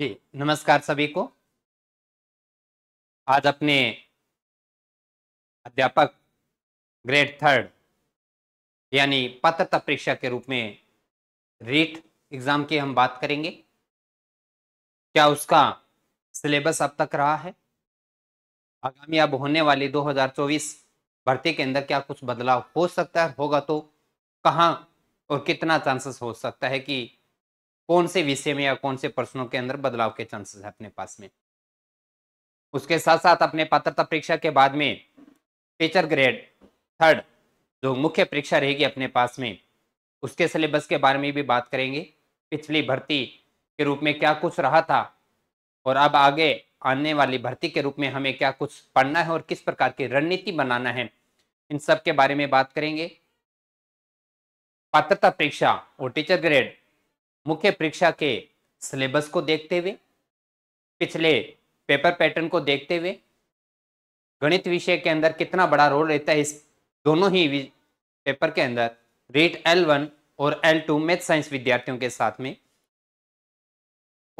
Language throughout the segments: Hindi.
जी नमस्कार सभी को आज अपने अध्यापक ग्रेड थर्ड यानी पात्रता परीक्षा के रूप में रीट एग्जाम की हम बात करेंगे क्या उसका सिलेबस अब तक रहा है आगामी अब होने वाली 2024 भर्ती के अंदर क्या कुछ बदलाव हो सकता है होगा तो कहाँ और कितना चांसेस हो सकता है कि कौन से विषय में या कौन से प्रश्नों के अंदर बदलाव के चांसेस है अपने पास में उसके साथ साथ अपने पात्रता परीक्षा के बाद में टीचर ग्रेड थर्ड जो मुख्य परीक्षा रहेगी अपने पास में उसके सिलेबस के बारे में भी बात करेंगे पिछली भर्ती के रूप में क्या कुछ रहा था और अब आगे आने वाली भर्ती के रूप में हमें क्या कुछ पढ़ना है और किस प्रकार की रणनीति बनाना है इन सब के बारे में बात करेंगे पात्रता परीक्षा और टीचर ग्रेड मुख्य परीक्षा के सिलेबस को देखते हुए पिछले पेपर पैटर्न को देखते हुए गणित विषय के अंदर कितना बड़ा रोल रहता है इस दोनों ही पेपर के अंदर रेट एल वन और एल टू मैथ साइंस विद्यार्थियों के साथ में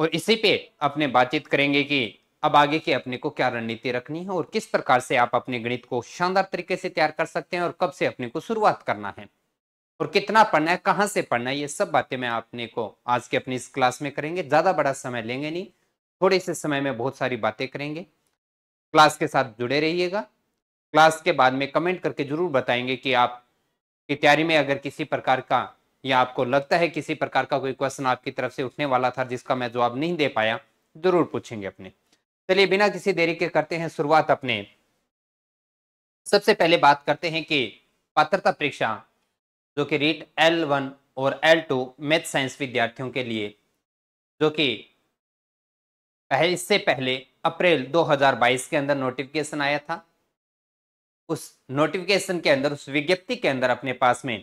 और इसी पे अपने बातचीत करेंगे कि अब आगे की अपने को क्या रणनीति रखनी है और किस प्रकार से आप अपने गणित को शानदार तरीके से तैयार कर सकते हैं और कब से अपने को शुरुआत करना है और कितना पढ़ना है कहाँ से पढ़ना है ये सब बातें मैं आपने को आज के अपनी इस क्लास में करेंगे ज़्यादा बड़ा समय लेंगे नहीं थोड़े से समय में बहुत सारी बातें करेंगे क्लास के साथ जुड़े रहिएगा क्लास के बाद में कमेंट करके ज़रूर बताएंगे कि आप की तैयारी में अगर किसी प्रकार का या आपको लगता है किसी प्रकार का कोई क्वेश्चन आपकी तरफ से उठने वाला था जिसका मैं जवाब नहीं दे पाया ज़रूर पूछेंगे अपने चलिए बिना किसी देरी के करते हैं शुरुआत अपने सबसे पहले बात करते हैं कि पात्रता परीक्षा जो कि रीट एल वन और एल टू मैथ साइंस विद्यार्थियों के लिए जो कि इससे पहले अप्रैल 2022 के अंदर नोटिफिकेशन आया था उस नोटिफिकेशन के अंदर उस विज्ञप्ति के अंदर अपने पास में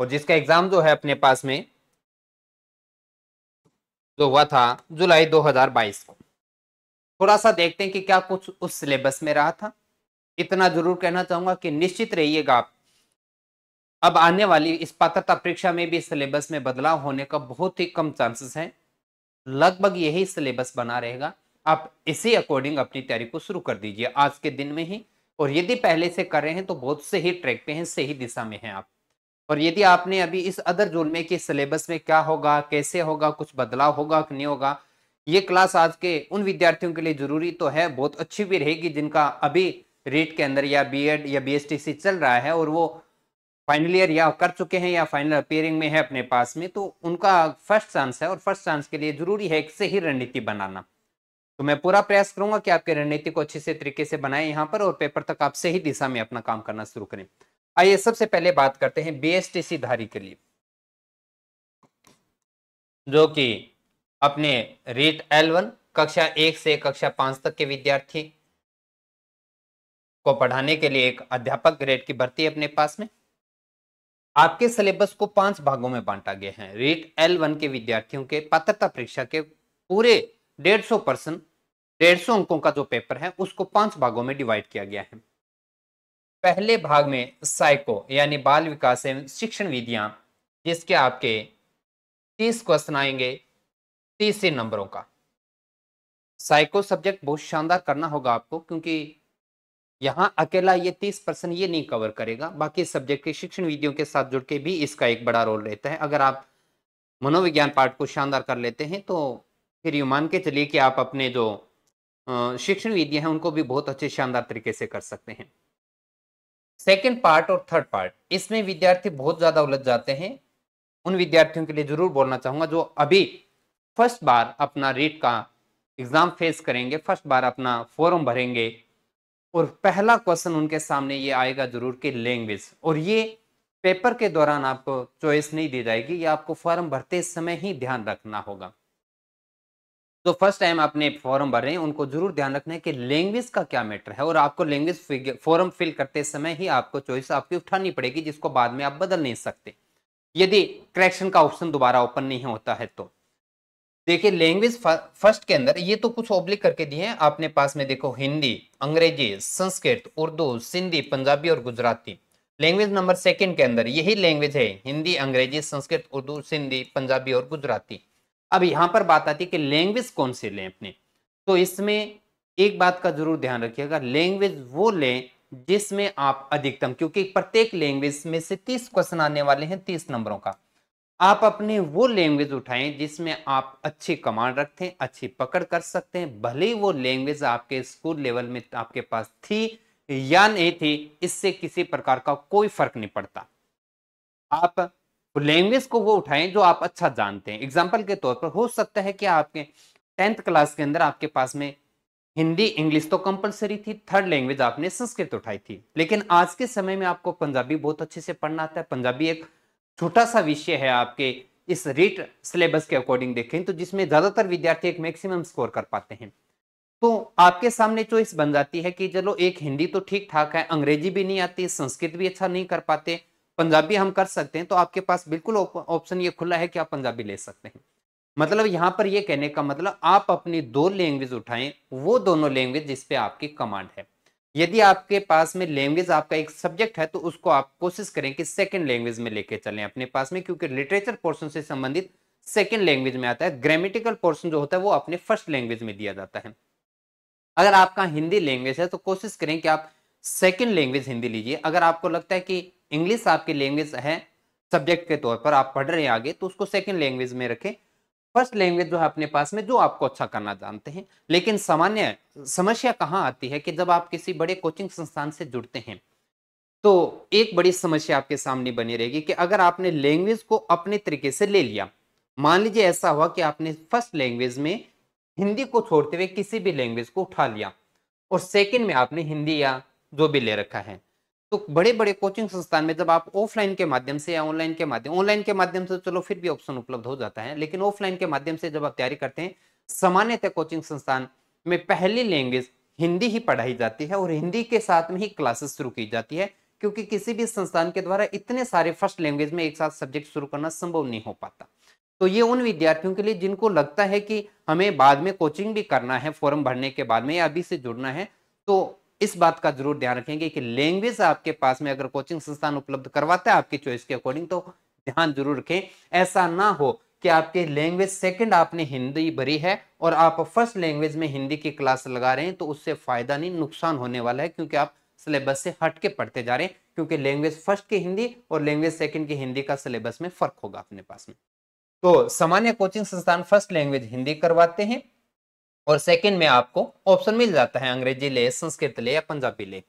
और जिसका एग्जाम जो है अपने पास में जो हुआ था जुलाई 2022 को थोड़ा सा देखते हैं कि क्या कुछ उस सिलेबस में रहा था इतना जरूर कहना चाहूंगा कि निश्चित रहिएगा आप अब आने वाली इस पात्रता परीक्षा में भी सिलेबस में बदलाव होने का बहुत ही कम चांसेस हैं लगभग यही सिलेबस बना रहेगा आप इसी अकॉर्डिंग अपनी तैयारी को शुरू कर दीजिए आज के दिन में ही और यदि पहले से कर रहे हैं तो बहुत सही ट्रैक पे हैं सही दिशा में हैं आप और यदि आपने अभी इस अदर जोन में कि सिलेबस में क्या होगा कैसे होगा कुछ बदलाव होगा कि नहीं होगा ये क्लास आज के उन विद्यार्थियों के लिए जरूरी तो है बहुत अच्छी भी रहेगी जिनका अभी रेट के अंदर या बी या बी चल रहा है और वो फाइनल ईयर या कर चुके हैं या फाइनल अपेयरिंग में है अपने पास में तो उनका फर्स्ट चांस है और फर्स्ट चांस के लिए जरूरी है एक से ही रणनीति बनाना तो मैं पूरा प्रयास करूंगा कि आपके रणनीति को अच्छे से तरीके से बनाएं यहाँ पर और पेपर तक आप सही दिशा में अपना काम करना शुरू करें आइए सबसे पहले बात करते हैं बी धारी के लिए जो कि अपने रीट एल कक्षा एक से कक्षा पांच तक के विद्यार्थी को पढ़ाने के लिए एक अध्यापक ग्रेड की भर्ती है अपने पास में आपके सिलेबस को पांच भागों में बांटा गया है रेट एल वन के विद्यार्थियों के पात्रता परीक्षा के पूरे डेढ़ सौ परसेंट डेढ़ सौ अंकों का जो पेपर है उसको पांच भागों में डिवाइड किया गया है पहले भाग में साइको यानी बाल विकास एवं शिक्षण विधियां जिसके आपके तीस क्वेश्चन आएंगे तीसरे नंबरों का साइको सब्जेक्ट बहुत शानदार करना होगा आपको क्योंकि यहाँ अकेला ये तीस परसेंट ये नहीं कवर करेगा बाकी सब्जेक्ट के शिक्षण विधियों के साथ जुड़ के भी इसका एक बड़ा रोल रहता है अगर आप मनोविज्ञान पाठ को शानदार कर लेते हैं तो फिर यू मान के चलिए कि आप अपने जो शिक्षण विधियाँ हैं उनको भी बहुत अच्छे शानदार तरीके से कर सकते हैं सेकेंड पार्ट और थर्ड पार्ट इसमें विद्यार्थी बहुत ज़्यादा उलझ जाते हैं उन विद्यार्थियों के लिए जरूर बोलना चाहूँगा जो अभी फर्स्ट बार अपना रेट का एग्ज़ाम फेस करेंगे फर्स्ट बार अपना फॉर्म भरेंगे और पहला क्वेश्चन उनके सामने ये आएगा जरूर कि लैंग्वेज और ये पेपर के दौरान आपको चॉइस नहीं दी जाएगी ये आपको फॉर्म भरते समय ही ध्यान रखना होगा तो फर्स्ट टाइम आपने फॉर्म भर रहे हैं उनको जरूर ध्यान रखना है कि लैंग्वेज का क्या मैटर है और आपको लैंग्वेज फॉर्म फिल करते समय ही आपको चॉइस आपकी उठानी पड़ेगी जिसको बाद में आप बदल नहीं सकते यदि करेक्शन का ऑप्शन दोबारा ओपन नहीं होता है तो देखिए लैंग्वेज फर्स्ट के अंदर ये तो कुछ ऑब्लिक करके दिए हैं आपने पास में देखो हिंदी अंग्रेजी संस्कृत उर्दू सिंधी पंजाबी और गुजराती लैंग्वेज नंबर सेकंड के अंदर यही लैंग्वेज है हिंदी अंग्रेजी संस्कृत उर्दू सिंधी पंजाबी और गुजराती अब यहाँ पर बात आती है कि लैंग्वेज कौन सी लें अपने तो इसमें एक बात का जरूर ध्यान रखिएगा लैंग्वेज वो लें जिसमें आप अधिकतम क्योंकि प्रत्येक लैंग्वेज में से तीस क्वेश्चन आने वाले हैं तीस नंबरों का आप अपने वो लैंग्वेज उठाएं जिसमें आप अच्छी कमांड रखते हैं अच्छी पकड़ कर सकते हैं भले ही वो लैंग्वेज आपके स्कूल लेवल में आपके पास थी या नहीं थी इससे किसी प्रकार का कोई फर्क नहीं पड़ता आप लैंग्वेज को वो उठाएं जो आप अच्छा जानते हैं एग्जाम्पल के तौर पर हो सकता है कि आपके टेंथ क्लास के अंदर आपके पास में हिंदी इंग्लिश तो कंपलसरी थी थर्ड लैंग्वेज आपने संस्कृत उठाई थी लेकिन आज के समय में आपको पंजाबी बहुत अच्छे से पढ़ना आता है पंजाबी एक छोटा सा विषय है आपके इस रीट सिलेबस के अकॉर्डिंग देखें तो जिसमें ज़्यादातर विद्यार्थी एक मैक्सिमम स्कोर कर पाते हैं तो आपके सामने चॉइस बन जाती है कि चलो एक हिंदी तो ठीक ठाक है अंग्रेजी भी नहीं आती संस्कृत भी अच्छा नहीं कर पाते पंजाबी हम कर सकते हैं तो आपके पास बिल्कुल ऑप्शन ये खुला है कि आप पंजाबी ले सकते हैं मतलब यहाँ पर ये कहने का मतलब आप अपनी दो लैंग्वेज उठाएं वो दोनों लैंग्वेज जिसपे आपकी कमांड है यदि आपके पास में लैंग्वेज आपका एक सब्जेक्ट है तो उसको आप कोशिश करें कि सेकेंड लैंग्वेज में लेके चलें अपने पास में क्योंकि लिटरेचर पोर्सन से संबंधित सेकेंड लैंग्वेज में आता है ग्रामेटिकल पोर्सन जो होता है वो अपने फर्स्ट लैंग्वेज में दिया जाता है अगर आपका हिंदी लैंग्वेज है तो कोशिश करें कि आप सेकेंड लैंग्वेज हिंदी लीजिए अगर आपको लगता है कि इंग्लिश आपकी लैंग्वेज है सब्जेक्ट के तौर पर आप पढ़ रहे हैं आगे तो उसको सेकेंड लैंग्वेज में रखें फर्स्ट लैंग्वेज जो है अपने पास में जो आपको अच्छा करना जानते हैं लेकिन सामान्य समस्या कहाँ आती है कि जब आप किसी बड़े कोचिंग संस्थान से जुड़ते हैं तो एक बड़ी समस्या आपके सामने बनी रहेगी कि अगर आपने लैंग्वेज को अपने तरीके से ले लिया मान लीजिए ऐसा हुआ कि आपने फर्स्ट लैंग्वेज में हिंदी को छोड़ते हुए किसी भी लैंग्वेज को उठा लिया और सेकंड में आपने हिंदी या जो भी ले रखा है तो बड़े बड़े कोचिंग संस्थान में जब आप ऑफलाइन के माध्यम से या ऑनलाइन के माध्यम ऑनलाइन के माध्यम से तो चलो फिर भी ऑप्शन उपलब्ध हो जाता है लेकिन ऑफलाइन के माध्यम से जब आप तैयारी करते हैं सामान्यतः कोचिंग संस्थान में पहली लैंग्वेज हिंदी ही पढ़ाई जाती है और हिंदी के साथ में ही क्लासेस शुरू की जाती है क्योंकि किसी भी संस्थान के द्वारा इतने सारे फर्स्ट लैंग्वेज में एक साथ सब्जेक्ट शुरू करना संभव नहीं हो पाता तो ये उन विद्यार्थियों के लिए जिनको लगता है कि हमें बाद में कोचिंग भी करना है फॉर्म भरने के बाद में या अभी से जुड़ना है तो इस बात का जरूर ध्यान रखेंगे कि लैंग्वेज आपके पास में अगर कोचिंग संस्थान उपलब्ध करवाता है आपकी चॉइस के अकॉर्डिंग तो ध्यान जरूर रखें ऐसा ना हो कि आपके लैंग्वेज सेकंड आपने हिंदी भरी है और आप फर्स्ट लैंग्वेज में हिंदी की क्लास लगा रहे हैं तो उससे फायदा नहीं नुकसान होने वाला है क्योंकि आप सिलेबस से हट के पढ़ते जा रहे हैं क्योंकि लैंग्वेज फर्स्ट की हिंदी और लैंग्वेज सेकंड की हिंदी का सिलेबस में फर्क होगा अपने पास में तो सामान्य कोचिंग संस्थान फर्स्ट लैंग्वेज हिंदी करवाते हैं और सेकंड में आपको ऑप्शन मिल जाता है अंग्रेजी ले संस्कृत ले या पंजाबी ले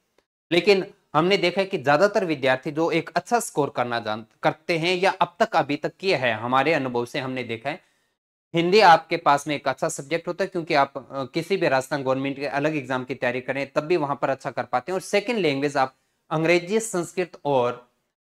लेकिन हमने देखा कि ज्यादातर विद्यार्थी जो एक अच्छा स्कोर करना जान करते हैं या अब तक अभी तक किया है हमारे अनुभव से हमने देखा है हिंदी आपके पास में एक अच्छा सब्जेक्ट होता है क्योंकि आप किसी भी राजस्थान गवर्नमेंट के अलग एग्जाम की तैयारी करें तब भी वहां पर अच्छा कर पाते हैं और सेकेंड लैंग्वेज आप अंग्रेजी संस्कृत और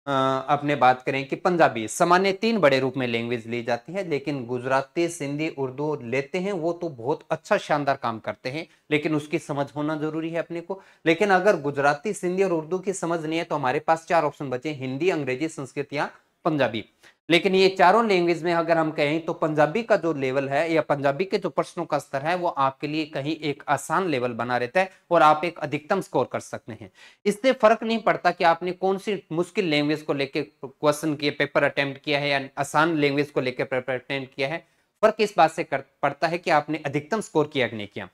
अपने बात करें कि पंजाबी सामान्य तीन बड़े रूप में लैंग्वेज ली जाती है लेकिन गुजराती सिंधी उर्दू लेते हैं वो तो बहुत अच्छा शानदार काम करते हैं लेकिन उसकी समझ होना जरूरी है अपने को लेकिन अगर गुजराती सिंधी और उर्दू की समझ नहीं है तो हमारे पास चार ऑप्शन बचे हिंदी अंग्रेजी संस्कृत या पंजाबी लेकिन ये चारों लैंग्वेज में अगर हम कहें तो पंजाबी का जो लेवल है या पंजाबी के जो प्रश्नों का स्तर है वो आपके लिए कहीं एक आसान लेवल बना रहता है और आप एक अधिकतम स्कोर कर सकते हैं इससे फर्क नहीं पड़ता कि आपने कौन सी मुश्किल लैंग्वेज को लेकर क्वेश्चन किए पेपर अटेम्प्ट किया है या आसान लैंग्वेज को लेकर पेपर अटेम्प्ट किया है फर्क इस बात से पड़ता है कि आपने अधिकतम स्कोर किया कि नहीं किया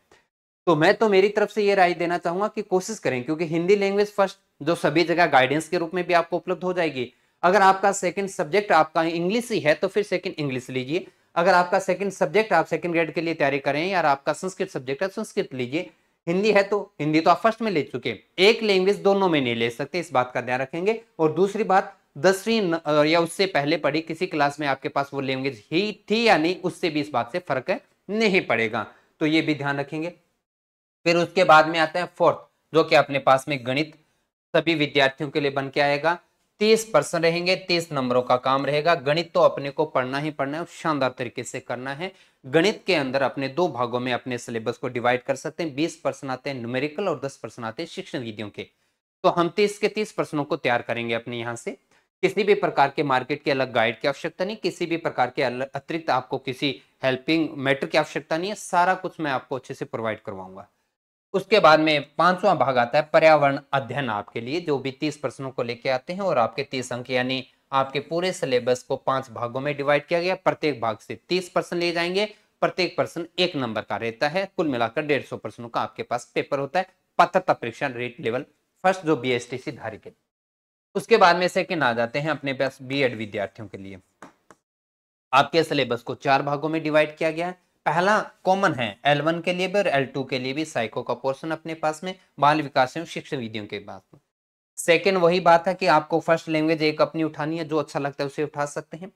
तो मैं तो मेरी तरफ से ये राय देना चाहूंगा कि कोशिश करें क्योंकि हिंदी लैंग्वेज फर्स्ट जो सभी जगह गाइडेंस के रूप में भी आपको उपलब्ध हो जाएगी अगर आपका सेकंड सब्जेक्ट आपका इंग्लिश ही है तो फिर सेकंड इंग्लिश लीजिए अगर आपका सेकंड सब्जेक्ट आप सेकंड ग्रेड के लिए तैयारी करें या आपका संस्कृत सब्जेक्ट है तो संस्कृत लीजिए हिंदी है तो हिंदी तो आप फर्स्ट में ले चुके एक लैंग्वेज दोनों में नहीं ले सकते इस बात का ध्यान रखेंगे और दूसरी बात दसवीं या उससे पहले पढ़ी किसी क्लास में आपके पास वो लैंग्वेज ही थी या नहीं उससे भी इस बात से फर्क नहीं पड़ेगा तो ये भी ध्यान रखेंगे फिर उसके बाद में आता है फोर्थ जो कि अपने पास में गणित सभी विद्यार्थियों के लिए बन के आएगा तीस पर्सन रहेंगे तीस नंबरों का काम रहेगा गणित तो अपने को पढ़ना ही पढ़ना है शानदार तरीके से करना है गणित के अंदर अपने दो भागों में अपने सिलेबस को डिवाइड कर सकते हैं बीस पर्सन आते हैं न्यूमेरिकल और दस पर्सन आते हैं शिक्षण विधियों के तो हम तीस के तीस प्रश्नों को तैयार करेंगे अपने यहाँ से किसी भी प्रकार के मार्केट के अलग गाइड की आवश्यकता नहीं किसी भी प्रकार के अतिरिक्त आपको किसी हेल्पिंग मैटर की आवश्यकता नहीं है सारा कुछ मैं आपको अच्छे से प्रोवाइड करवाऊंगा उसके बाद में पांचवा भाग आता है पर्यावरण अध्ययन आपके लिए जो भी तीस प्रश्नों को लेके आते हैं और आपके तीस अंक यानी आपके पूरे सिलेबस को पांच भागों में डिवाइड किया गया प्रत्येक भाग से तीस प्रश्न लिए जाएंगे प्रत्येक प्रश्न एक नंबर का रहता है कुल मिलाकर डेढ़ सौ प्रश्नों का आपके पास पेपर होता है पात्रता परीक्षा रेट लेवल फर्स्ट जो बीएसटीसी धारी के उसके बाद में सेकेंड आ जाते हैं अपने पास एड विद्यार्थियों के लिए आपके सिलेबस को चार भागों में डिवाइड किया गया है पहला कॉमन है L1 के लिए भी और L2 के लिए भी साइको का पोर्शन अपने पास में बाल विकास एवं शिक्षण विधियों के पास में सेकेंड वही बात है कि आपको फर्स्ट लैंग्वेज एक अपनी उठानी है जो अच्छा लगता है उसे उठा सकते हैं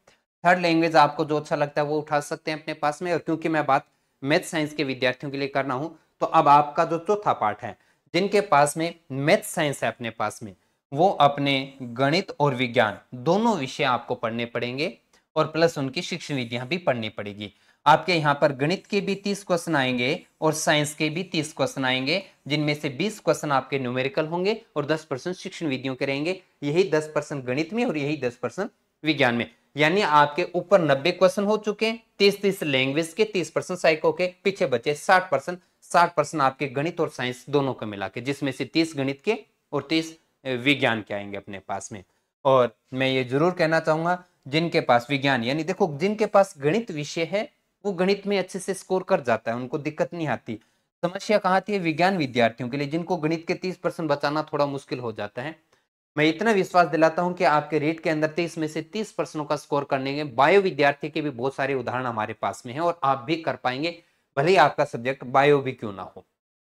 थर्ड लैंग्वेज आपको जो अच्छा लगता है वो उठा सकते हैं अपने पास में और क्योंकि मैं बात मैथ साइंस के विद्यार्थियों के लिए करना हूँ तो अब आपका जो चौथा पार्ट है जिनके पास में मैथ साइंस है अपने पास में वो अपने गणित और विज्ञान दोनों विषय आपको पढ़ने पड़ेंगे और प्लस उनकी शिक्षण विधियां भी पढ़नी पड़ेगी आपके यहाँ पर गणित के भी तीस क्वेश्चन आएंगे और साइंस के भी तीस क्वेश्चन आएंगे जिनमें से बीस क्वेश्चन आपके न्यूमेरिकल होंगे और दस परसेंट शिक्षण विधियों के रहेंगे यही दस परसेंट गणित में और यही दस परसेंट विज्ञान में यानी आपके ऊपर नब्बे क्वेश्चन हो चुके हैं तीस तीस लैंग्वेज के तीस परसेंट साइको के पीछे बचे साठ परसेंट साठ परसेंट आपके गणित और साइंस दोनों को मिला के जिसमें से तीस गणित के और तीस विज्ञान के आएंगे अपने पास में और मैं ये जरूर कहना चाहूंगा जिनके पास विज्ञान यानी देखो जिनके पास गणित विषय है वो गणित में अच्छे से स्कोर कर जाता है उनको दिक्कत नहीं आती समस्या कहाँ आती है विज्ञान विद्यार्थियों के लिए जिनको गणित के तीस परसेंट बचाना थोड़ा मुश्किल हो जाता है मैं इतना विश्वास दिलाता हूँ कि आपके रेट के अंदर तेईस में से तीस प्रश्नों का स्कोर करने के बायो विद्यार्थी के भी बहुत सारे उदाहरण हमारे पास में है और आप भी कर पाएंगे भले ही आपका सब्जेक्ट बायो भी क्यों ना हो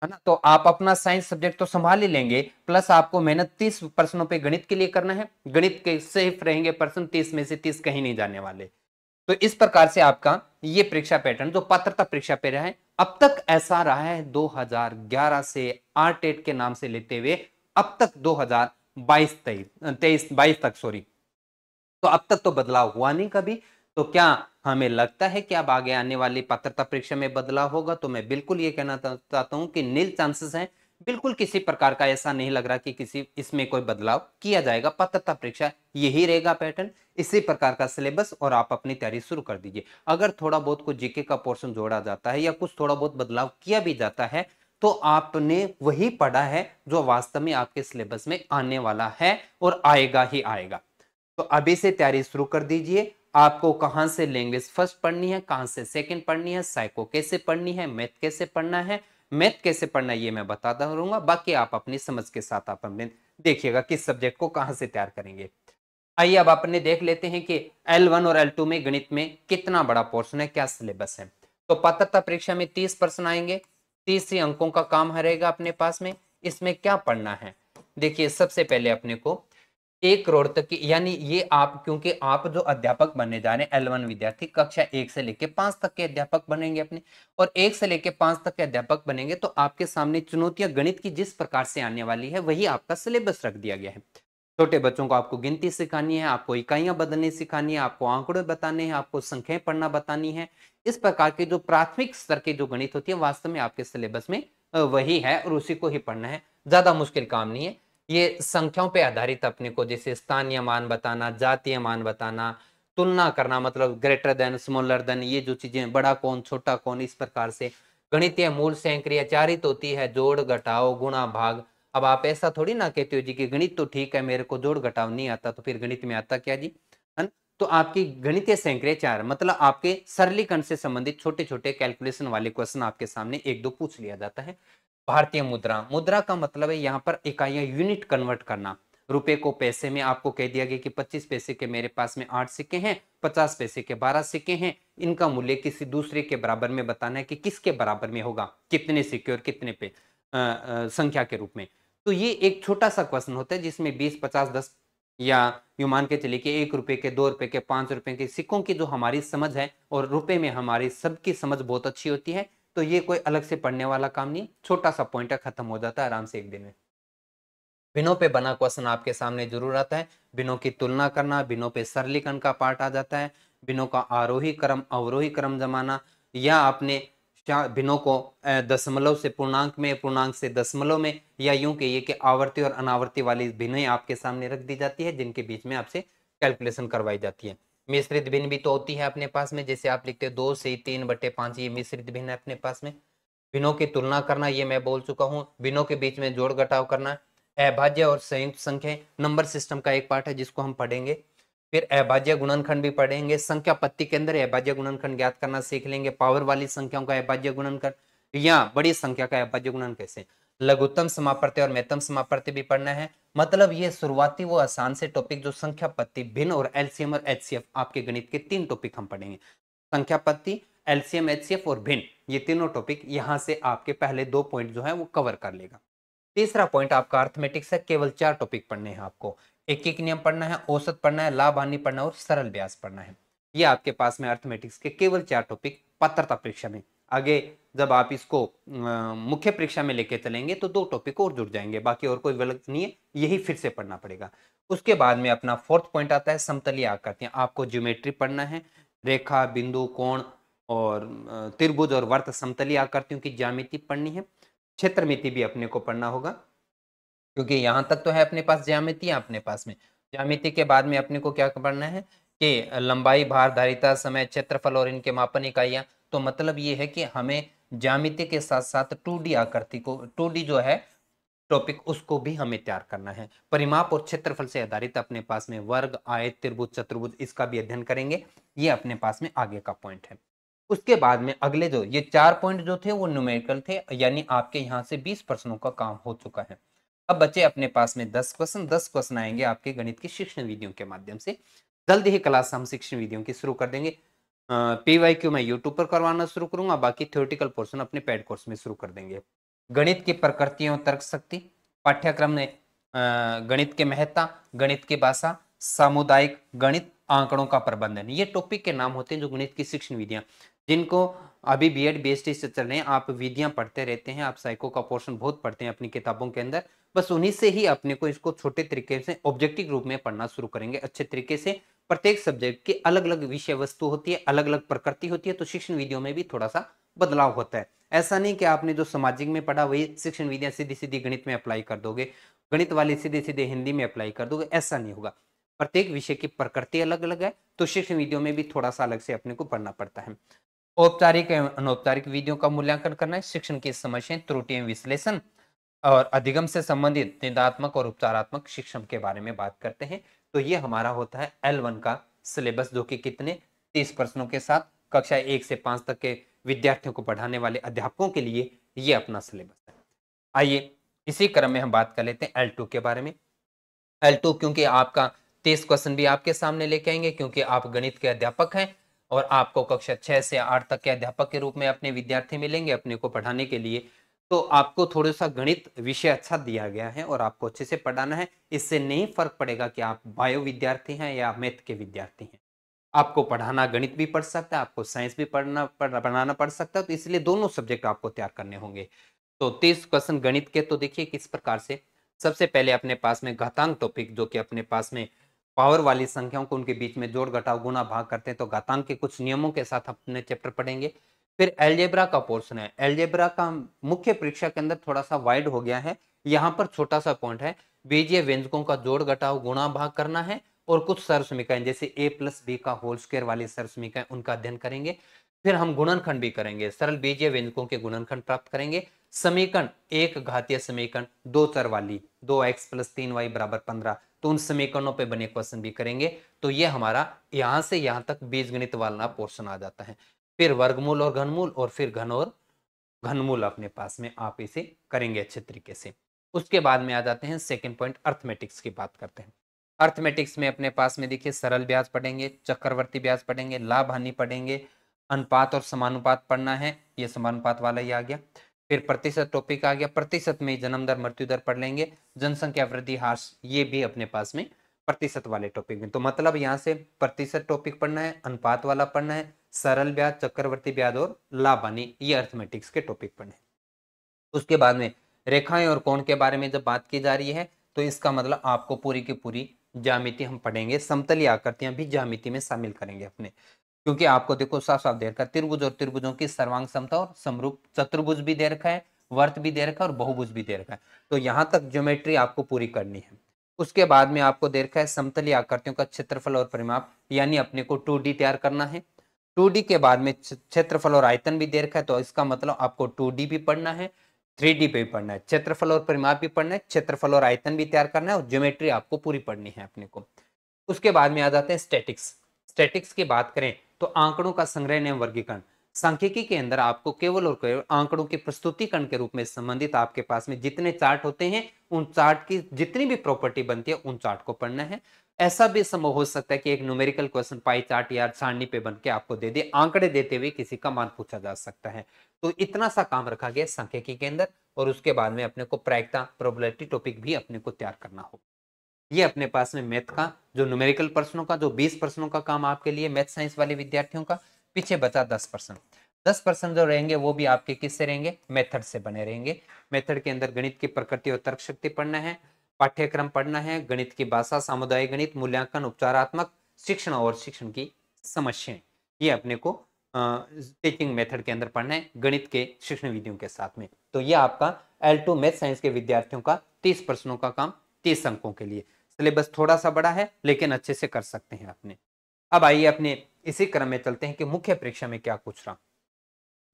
है ना तो आप अपना साइंस सब्जेक्ट तो संभाल ही लेंगे प्लस आपको मेहनत तीस प्रश्नों पर गणित के लिए करना है गणित के सेफ रहेंगे पर्सन तीस में से तीस कहीं नहीं जाने वाले तो इस प्रकार से आपका ये परीक्षा पैटर्न जो पात्रता परीक्षा पे रहा है अब तक ऐसा रहा है 2011 से आर e के नाम से लेते हुए अब तक 2022 तक तेईस बाईस तक सॉरी तो अब तक तो बदलाव हुआ नहीं कभी तो क्या हमें लगता है कि अब आगे आने वाली पात्रता परीक्षा में बदलाव होगा तो मैं बिल्कुल ये कहना चाहता हूं कि नील चांसेस हैं बिल्कुल किसी प्रकार का ऐसा नहीं लग रहा कि किसी इसमें कोई बदलाव किया जाएगा पात्रता परीक्षा यही रहेगा पैटर्न इसी प्रकार का सिलेबस और आप अपनी तैयारी शुरू कर दीजिए अगर थोड़ा बहुत कुछ जीके का पोर्शन जोड़ा जाता है या कुछ थोड़ा बहुत बदलाव किया भी जाता है तो आपने वही पढ़ा है जो वास्तव में आपके सिलेबस में आने वाला है और आएगा ही आएगा तो अभी से तैयारी शुरू कर दीजिए आपको कहाँ से लैंग्वेज फर्स्ट पढ़नी है कहां से सेकंड पढ़नी है साइको कैसे पढ़नी है मैथ कैसे पढ़ना है मैथ कैसे पढ़ना ये मैं बताता रहूंगा बाकी आप अपनी समझ के साथ आप अपने देखिएगा किस सब्जेक्ट को कहाँ से तैयार करेंगे आइए अब अपने देख लेते हैं कि L1 और L2 में गणित में कितना बड़ा पोर्शन है क्या सिलेबस है तो पात्रता परीक्षा में तीस प्रश्न आएंगे तीस ही अंकों का काम हरेगा अपने पास में इसमें क्या पढ़ना है देखिए सबसे पहले अपने को एक करोड़ तक की यानी ये आप क्योंकि आप जो अध्यापक बनने जा रहे हैं एल विद्यार्थी कक्षा एक से लेके पांच तक के अध्यापक बनेंगे अपने और एक से लेके पांच तक के अध्यापक बनेंगे तो आपके सामने चुनौतियां गणित की जिस प्रकार से आने वाली है वही आपका सिलेबस रख दिया गया है छोटे बच्चों को आपको गिनती सिखानी है आपको इकाइयां बदलनी सिखानी है आपको आंकड़े बताने हैं आपको संख्याएं पढ़ना बतानी है इस प्रकार के जो प्राथमिक स्तर के जो गणित होती है वास्तव में आपके सिलेबस में वही है और उसी को ही पढ़ना है ज्यादा मुश्किल काम नहीं है ये संख्याओं पे आधारित अपने को जैसे स्थानीय मान बताना जातीय मान बताना तुलना करना मतलब ग्रेटर देन स्मॉलर देन ये जो चीजें बड़ा कौन छोटा कौन इस प्रकार से गणितीय मूल से चारित होती है जोड़ घटाओ गुणा भाग अब आप ऐसा थोड़ी ना कहते हो जी कि गणित तो ठीक है मेरे को जोड़ घटाव नहीं आता तो फिर गणित में आता क्या जी है तो आपकी गणितीय संक्रिया चार मतलब आपके सरलीकरण से संबंधित छोटे छोटे कैलकुलेशन वाले क्वेश्चन आपके सामने एक दो पूछ लिया जाता है भारतीय मुद्रा मुद्रा का मतलब है यहाँ पर इकाइयां यूनिट कन्वर्ट करना रुपए को पैसे में आपको कह दिया गया कि 25 पैसे के मेरे पास में आठ सिक्के हैं 50 पैसे के 12 सिक्के हैं इनका मूल्य किसी दूसरे के बराबर में बताना है कि किसके बराबर में होगा कितने सिक्के और कितने पे आ, आ, संख्या के रूप में तो ये एक छोटा सा क्वेश्चन होता है जिसमें बीस पचास दस या यू मान के चलिए कि एक रुपए के दो रुपए के पांच रुपए के सिक्कों की जो हमारी समझ है और रुपये में हमारी सबकी समझ बहुत अच्छी होती है तो ये कोई अलग से पढ़ने वाला काम नहीं छोटा सा पॉइंट है खत्म हो जाता है आराम से एक दिन में बिनो पे बना क्वेश्चन आपके सामने जरूर आता है बिनो की तुलना करना बिनो पे सरलीकरण का पार्ट आ जाता है बिनो का आरोही क्रम अवरोही क्रम जमाना या आपने बिनो को दशमलव से पूर्णांक में पूर्णांक से दशमलव में या यूं कहिए कि आवर्ती और अनावर्ती वाली बिनो आपके सामने रख दी जाती है जिनके बीच में आपसे कैलकुलेशन करवाई जाती है मिश्रित भिन्न भी तो होती है अपने पास में जैसे आप लिखते हैं दो से तीन बटे पांच ये मिश्रित भिन्न है अपने पास में भिन्नों की तुलना करना ये मैं बोल चुका हूँ भिन्नों के बीच में जोड़ घटाव करना अभाज्य और संयुक्त संख्या नंबर सिस्टम का एक पार्ट है जिसको हम पढ़ेंगे फिर अभाज्य गुणनखंड भी पढ़ेंगे संख्या पत्ती के अंदर अभाज्य गुणनखंड ज्ञात करना सीख लेंगे पावर वाली संख्याओं का अभाज्य गुणनखंड या बड़ी संख्या का अभाज्य गुणन कैसे लघुत्तम समाप्रति और मेतम समाप्रति भी पढ़ना है मतलब ये शुरुआती वो आसान से टॉपिक जो संख्या पत्ति भिन्न और एलसीएम और एचसीएफ आपके गणित के तीन टॉपिक हम पढ़ेंगे संख्या पत्ति एलसीएम एचसीएफ और भिन्न ये तीनों टॉपिक यहाँ से आपके पहले दो पॉइंट जो है वो कवर कर लेगा तीसरा पॉइंट आपका अर्थमेटिक्स है केवल चार टॉपिक पढ़ने हैं आपको एक एक नियम पढ़ना है औसत पढ़ना है लाभ हानि पढ़ना और सरल ब्यास पढ़ना है ये आपके पास में अर्थमेटिक्स के केवल चार टॉपिक पत्रता परीक्षा में आगे जब आप इसको मुख्य परीक्षा में लेके चलेंगे तो दो टॉपिक और जुड़ जाएंगे बाकी और कोई गलत नहीं है यही फिर से पढ़ना पड़ेगा उसके बाद में अपना फोर्थ पॉइंट आता है समतलीय आकृतियाँ आपको ज्योमेट्री पढ़ना है रेखा बिंदु कोण और त्रिभुज और वर्त समतलीय आकृतियों की ज्यामिति पढ़नी है क्षेत्रमिति भी अपने को पढ़ना होगा क्योंकि यहाँ तक तो है अपने पास ज्यामिति अपने पास में ज्यामिति के बाद में अपने को क्या पढ़ना है कि लंबाई भार धारिता समय क्षेत्रफल और इनके मापन इकाइयाँ तो मतलब ये है कि हमें जामिति के साथ साथ टू आकृति को टू जो है टॉपिक उसको भी हमें तैयार करना है परिमाप और क्षेत्रफल से आधारित अपने पास में वर्ग आयत त्रिभुज चतुर्भुज इसका भी अध्ययन करेंगे ये अपने पास में आगे का पॉइंट है उसके बाद में अगले जो ये चार पॉइंट जो थे वो न्यूमेरिकल थे यानी आपके यहाँ से बीस प्रश्नों का काम हो चुका है अब बच्चे अपने पास में दस क्वेश्चन दस क्वेश्चन आएंगे आपके गणित की शिक्षण विधियों के माध्यम से जल्द ही क्लास हम शिक्षण विधियों की शुरू कर देंगे पीवाई क्यू मैं यूट्यूब पर करवाना शुरू करूंगा बाकी थ्योरेटिकल पोर्शन अपने पेड कोर्स में शुरू कर देंगे गणित की प्रकृतियों तर्क शक्ति पाठ्यक्रम ने गणित के महत्ता गणित की भाषा सामुदायिक गणित आंकड़ों का प्रबंधन ये टॉपिक के नाम होते हैं जो गणित की शिक्षण विधियां जिनको अभी बी एड बी से चल रहे हैं आप विधियां पढ़ते रहते हैं आप साइको का पोर्शन बहुत पढ़ते हैं अपनी किताबों के अंदर बस उन्हीं से ही अपने को इसको छोटे तरीके से ऑब्जेक्टिव रूप में पढ़ना शुरू करेंगे अच्छे तरीके से प्रत्येक सब्जेक्ट की अलग अलग विषय वस्तु होती है अलग अलग प्रकृति होती है तो शिक्षण विधियों में भी थोड़ा सा बदलाव होता है ऐसा नहीं कि आपने जो सामाजिक में पढ़ा वही शिक्षण विधियां सीधी सीधी गणित में अप्लाई कर दोगे गणित वाले सीधे सीधे हिंदी में अप्लाई कर दोगे ऐसा नहीं होगा प्रत्येक विषय की प्रकृति अलग अलग है तो शिक्षण विधियों में भी थोड़ा सा अलग से अपने को पढ़ना पड़ता है औपचारिक एवं अनौपचारिक विधियों का मूल्यांकन करना है शिक्षण की समस्याएं त्रुटि विश्लेषण और अधिगम से संबंधित निंदात्मक और उपचारात्मक शिक्षण के बारे में बात करते हैं तो ये हमारा होता है एल वन का सिलेबस जो कि कितने तीस प्रश्नों के साथ कक्षा एक से पांच तक के विद्यार्थियों को पढ़ाने वाले अध्यापकों के लिए ये अपना सिलेबस है आइए इसी क्रम में हम बात कर लेते हैं एल टू के बारे में एल टू क्योंकि आपका तीस क्वेश्चन भी आपके सामने लेके आएंगे क्योंकि आप गणित के अध्यापक हैं और आपको कक्षा छः से आठ तक के अध्यापक के रूप में अपने विद्यार्थी मिलेंगे अपने को पढ़ाने के लिए तो आपको थोड़ा सा गणित विषय अच्छा दिया गया है और आपको अच्छे से पढ़ाना है इससे नहीं फर्क पड़ेगा कि आप बायो विद्यार्थी हैं या मैथ के विद्यार्थी हैं आपको पढ़ाना गणित भी पढ़ सकता है आपको साइंस भी पढ़ना पढ़ाना पढ़ सकता है तो इसलिए दोनों सब्जेक्ट आपको तैयार करने होंगे तो तीस क्वेश्चन गणित के तो देखिए किस प्रकार से सबसे पहले अपने पास में घातांक टॉपिक जो कि अपने पास में पावर वाली संख्याओं को उनके बीच में जोड़ घटाव गुना भाग करते हैं तो घातांक के कुछ नियमों के साथ अपने चैप्टर पढ़ेंगे फिर एलजेब्रा का पोर्सन है एलजेब्रा का मुख्य परीक्षा के अंदर थोड़ा सा वाइड हो गया है यहाँ पर छोटा सा पॉइंट है बीजीय व्यंजकों का जोड़ घटाव गुणा भाग करना है और कुछ सर्वसमीकाएं जैसे ए प्लस बी का होल स्केयर वाली समीकाएं उनका अध्ययन करेंगे फिर हम गुणनखंड भी करेंगे सरल बीजीय व्यंजकों के गुणनखंड प्राप्त करेंगे समीकरण एक घातीय समीकरण दो चर वाली दो एक्स प्लस तीन वाई बराबर पंद्रह तो उन समीकरणों पे बने क्वेश्चन भी करेंगे तो ये हमारा यहां से यहां तक बीज गणित वाला पोर्शन आ जाता है फिर वर्गमूल और घनमूल और फिर घन और घनमूल अपने पास में आप इसे करेंगे अच्छे तरीके से उसके बाद में आ जाते हैं सेकेंड पॉइंट अर्थमेटिक्स की बात करते हैं अर्थमेटिक्स में अपने पास में देखिए सरल ब्याज पढ़ेंगे चक्रवर्ती ब्याज पढ़ेंगे लाभ हानि पढ़ेंगे अनुपात और समानुपात पढ़ना है ये समानुपात वाला ही आ गया फिर प्रतिशत टॉपिक आ गया प्रतिशत में जन्म दर मृत्यु दर पढ़ लेंगे जनसंख्या वृद्धि हास ये भी अपने पास में प्रतिशत वाले टॉपिक में तो मतलब यहाँ से प्रतिशत टॉपिक पढ़ना है अनुपात वाला पढ़ना है सरल ब्याज चक्रवर्ती ब्याज और लाभानी ये अर्थमेटिक्स के टॉपिक पर है उसके बाद में रेखाएं और कोण के बारे में जब बात की जा रही है तो इसका मतलब आपको पूरी की पूरी जामिति हम पढ़ेंगे समतली आकृतियां भी जामिति में शामिल करेंगे अपने क्योंकि आपको देखो साफ साफ दे रखा त्रिभुज और त्रिभुजों की सर्वांग समता और समरूप चतुर्भुज भी दे रखा है वर्त भी दे रखा है और बहुभुज भी दे रखा है तो यहाँ तक ज्योमेट्री आपको पूरी करनी है उसके बाद में आपको दे रखा है समतली आकृतियों का क्षेत्रफल और परिमाप यानी अपने को टू तैयार करना है टू के बाद में क्षेत्रफल और आयतन भी दे रखा है तो इसका मतलब आपको टू भी पढ़ना है थ्री डी पे भी पढ़ना है क्षेत्रफल और परिमाप भी पढ़ना है क्षेत्रफल और आयतन भी तैयार करना है और ज्योमेट्री आपको पूरी पढ़नी है अपने को उसके बाद में आ जाते हैं स्टैटिक्स स्टैटिक्स की बात करें तो आंकड़ों का संग्रह एवं वर्गीकरण सांख्यिकी के अंदर आपको केवल और केवल आंकड़ों के प्रस्तुतिकरण के रूप में संबंधित आपके पास में जितने चार्ट होते हैं उन चार्ट की जितनी भी प्रॉपर्टी बनती है उन चार्ट को पढ़ना है ऐसा भी संभव हो सकता है कि एक न्यूमेरिकल क्वेश्चन पाई चार्ट या सारणी पे बन के आपको दे दे आंकड़े देते हुए किसी का मान पूछा जा सकता है तो इतना सा काम रखा गया सांख्यिकी के अंदर और उसके बाद में अपने को प्रायिकता प्रोबेबिलिटी टॉपिक भी अपने को तैयार करना हो ये अपने पास में मैथ का जो न्यूमेरिकल प्रश्नों का जो बीस प्रश्नों का काम आपके लिए मैथ साइंस वाले विद्यार्थियों का पीछे बचा दस परसेंट दस परसेंट जो रहेंगे वो भी आपके किससे रहेंगे मेथड से बने रहेंगे मेथड के अंदर गणित की प्रकृति और तर्क शक्ति पढ़ना है पाठ्यक्रम पढ़ना है गणित की भाषा सामुदायिक गणित मूल्यांकन उपचारात्मक शिक्षण और शिक्षण की समस्याएं ये अपने को टीचिंग मेथड के अंदर पढ़ना है गणित के शिक्षण विधियों के साथ में तो ये आपका एल टू मैथ साइंस के विद्यार्थियों का तीस प्रश्नों का काम तीस अंकों के लिए सिलेबस थोड़ा सा बड़ा है लेकिन अच्छे से कर सकते हैं आपने अब आइए अपने इसी क्रम में चलते हैं कि मुख्य परीक्षा में क्या पूछ रहा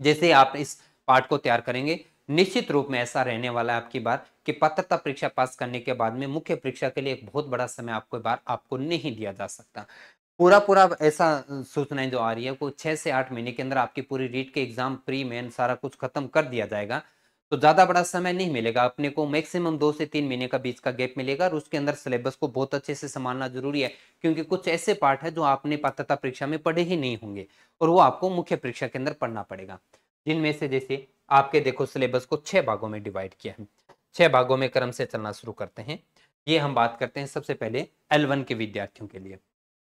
जैसे आप इस पाठ को तैयार करेंगे निश्चित रूप में ऐसा रहने वाला है आपकी बार कि पात्रता परीक्षा पास करने के बाद में मुख्य परीक्षा के लिए एक बहुत बड़ा समय आपको बार आपको नहीं दिया जा सकता पूरा पूरा ऐसा सूचनाएं जो आ रही है वो छः से आठ महीने के अंदर आपकी पूरी रीट के एग्जाम प्री मेन सारा कुछ खत्म कर दिया जाएगा तो ज़्यादा बड़ा समय नहीं मिलेगा अपने को मैक्सिमम दो से तीन महीने का बीच का गैप मिलेगा और उसके अंदर सिलेबस को बहुत अच्छे से संभालना जरूरी है क्योंकि कुछ ऐसे पार्ट है जो आपने पात्रता परीक्षा में पढ़े ही नहीं होंगे और वो आपको मुख्य परीक्षा के अंदर पढ़ना पड़ेगा जिनमें से जैसे आपके देखो सिलेबस को छह भागों में डिवाइड किया है छह भागों में क्रम से चलना शुरू करते हैं ये हम बात करते हैं सबसे पहले एल के विद्यार्थियों के लिए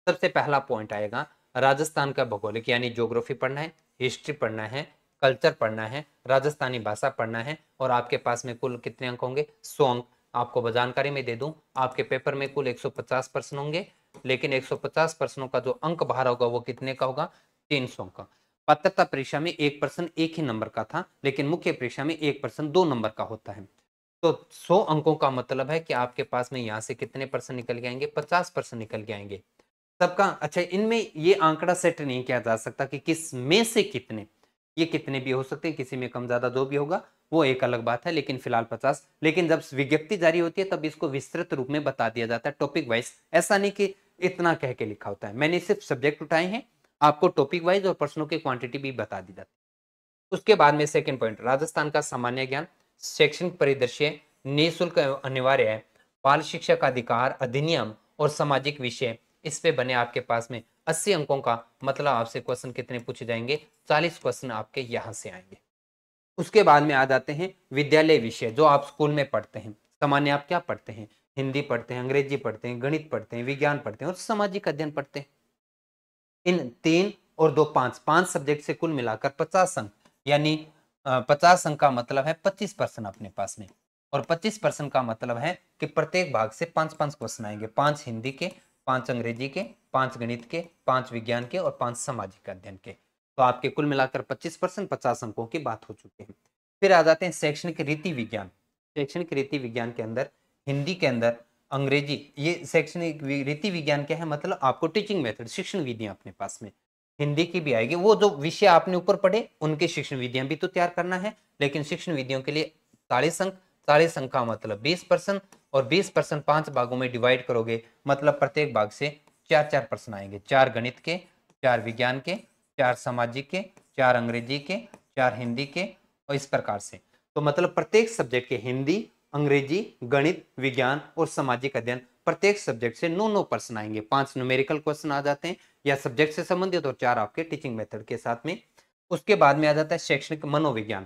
सबसे पहला पॉइंट आएगा राजस्थान का भौगोलिक यानी ज्योग्राफी पढ़ना है हिस्ट्री पढ़ना है कल्चर पढ़ना है राजस्थानी भाषा पढ़ना है और आपके पास में कुल कितने अंक होंगे सौ अंक आपको जानकारी में दे दूं आपके पेपर में कुल 150 प्रश्न होंगे लेकिन 150 प्रश्नों का जो अंक बाहर होगा वो कितने का होगा 300 का पात्रता परीक्षा में एक प्रश्न एक ही नंबर का था लेकिन मुख्य परीक्षा में एक प्रश्न दो नंबर का होता है तो 100 अंकों का मतलब है कि आपके पास में यहाँ से कितने परसेंट निकल के आएंगे 50 परसेंट निकल के आएंगे सबका अच्छा इनमें ये आंकड़ा सेट नहीं किया जा सकता कि किस में से कितने ये कितने भी हो सकते हैं किसी में कम ज्यादा जो भी होगा वो एक अलग बात है लेकिन फिलहाल पचास लेकिन जब विज्ञप्ति जारी होती है तब इसको विस्तृत रूप में बता दिया जाता है टॉपिक वाइज ऐसा नहीं कि इतना कह के लिखा होता है मैंने सिर्फ सब्जेक्ट उठाए हैं आपको टॉपिक वाइज और प्रश्नों की क्वांटिटी भी बता दी जाती है उसके बाद में सेकेंड पॉइंट राजस्थान का सामान्य ज्ञान शैक्षणिक परिदृश्य निःशुल्क अनिवार्य है बाल शिक्षा का अधिकार अधिनियम और सामाजिक विषय इस पे बने आपके पास में अस्सी अंकों का मतलब आपसे क्वेश्चन कितने पूछे जाएंगे चालीस क्वेश्चन आपके यहाँ से आएंगे उसके बाद में आ जाते हैं विद्यालय विषय जो आप स्कूल में पढ़ते हैं सामान्य आप क्या पढ़ते हैं हिंदी पढ़ते हैं अंग्रेजी पढ़ते हैं गणित पढ़ते हैं विज्ञान पढ़ते हैं और सामाजिक अध्ययन पढ़ते हैं इन तीन और दो पांच पांच सब्जेक्ट से कुल मिलाकर पचास अंक यानी पचास अंक का मतलब है पच्चीस परसेंट अपने पास में और पच्चीस परसेंट का मतलब है कि प्रत्येक भाग से पांच पांच क्वेश्चन आएंगे पांच हिंदी के पांच अंग्रेजी के पांच गणित के पांच विज्ञान के और पांच सामाजिक अध्ययन के तो आपके कुल मिलाकर पच्चीस परसेंट पचास अंकों की बात हो चुकी है फिर आ जाते हैं शैक्षणिक रीति विज्ञान शैक्षणिक रीति विज्ञान के अंदर हिंदी के अंदर अंग्रेजी ये शैक्षणिक रीति विज्ञान क्या है मतलब आपको टीचिंग मेथड शिक्षण विधियाँ अपने पास में हिंदी की भी आएगी वो जो विषय आपने ऊपर पढ़े उनके शिक्षण विधियाँ भी तो तैयार करना है लेकिन शिक्षण विधियों के लिए तालीस अंक तालीस अंक का मतलब बीस परसेंट और बीस परसेंट पांच भागों में डिवाइड करोगे मतलब प्रत्येक भाग से चार चार प्रश्न आएंगे चार गणित के चार विज्ञान के चार सामाजिक के चार अंग्रेजी के चार हिंदी के और इस प्रकार से तो मतलब प्रत्येक सब्जेक्ट के हिंदी अंग्रेजी गणित विज्ञान और सामाजिक अध्ययन प्रत्येक सब्जेक्ट से नौ नौ पर्सन आएंगे पांच न्यूमेरिकल क्वेश्चन आ जाते हैं या सब्जेक्ट से संबंधित और चार आपके टीचिंग मेथड के साथ में उसके बाद में आ जाता है शैक्षणिक मनोविज्ञान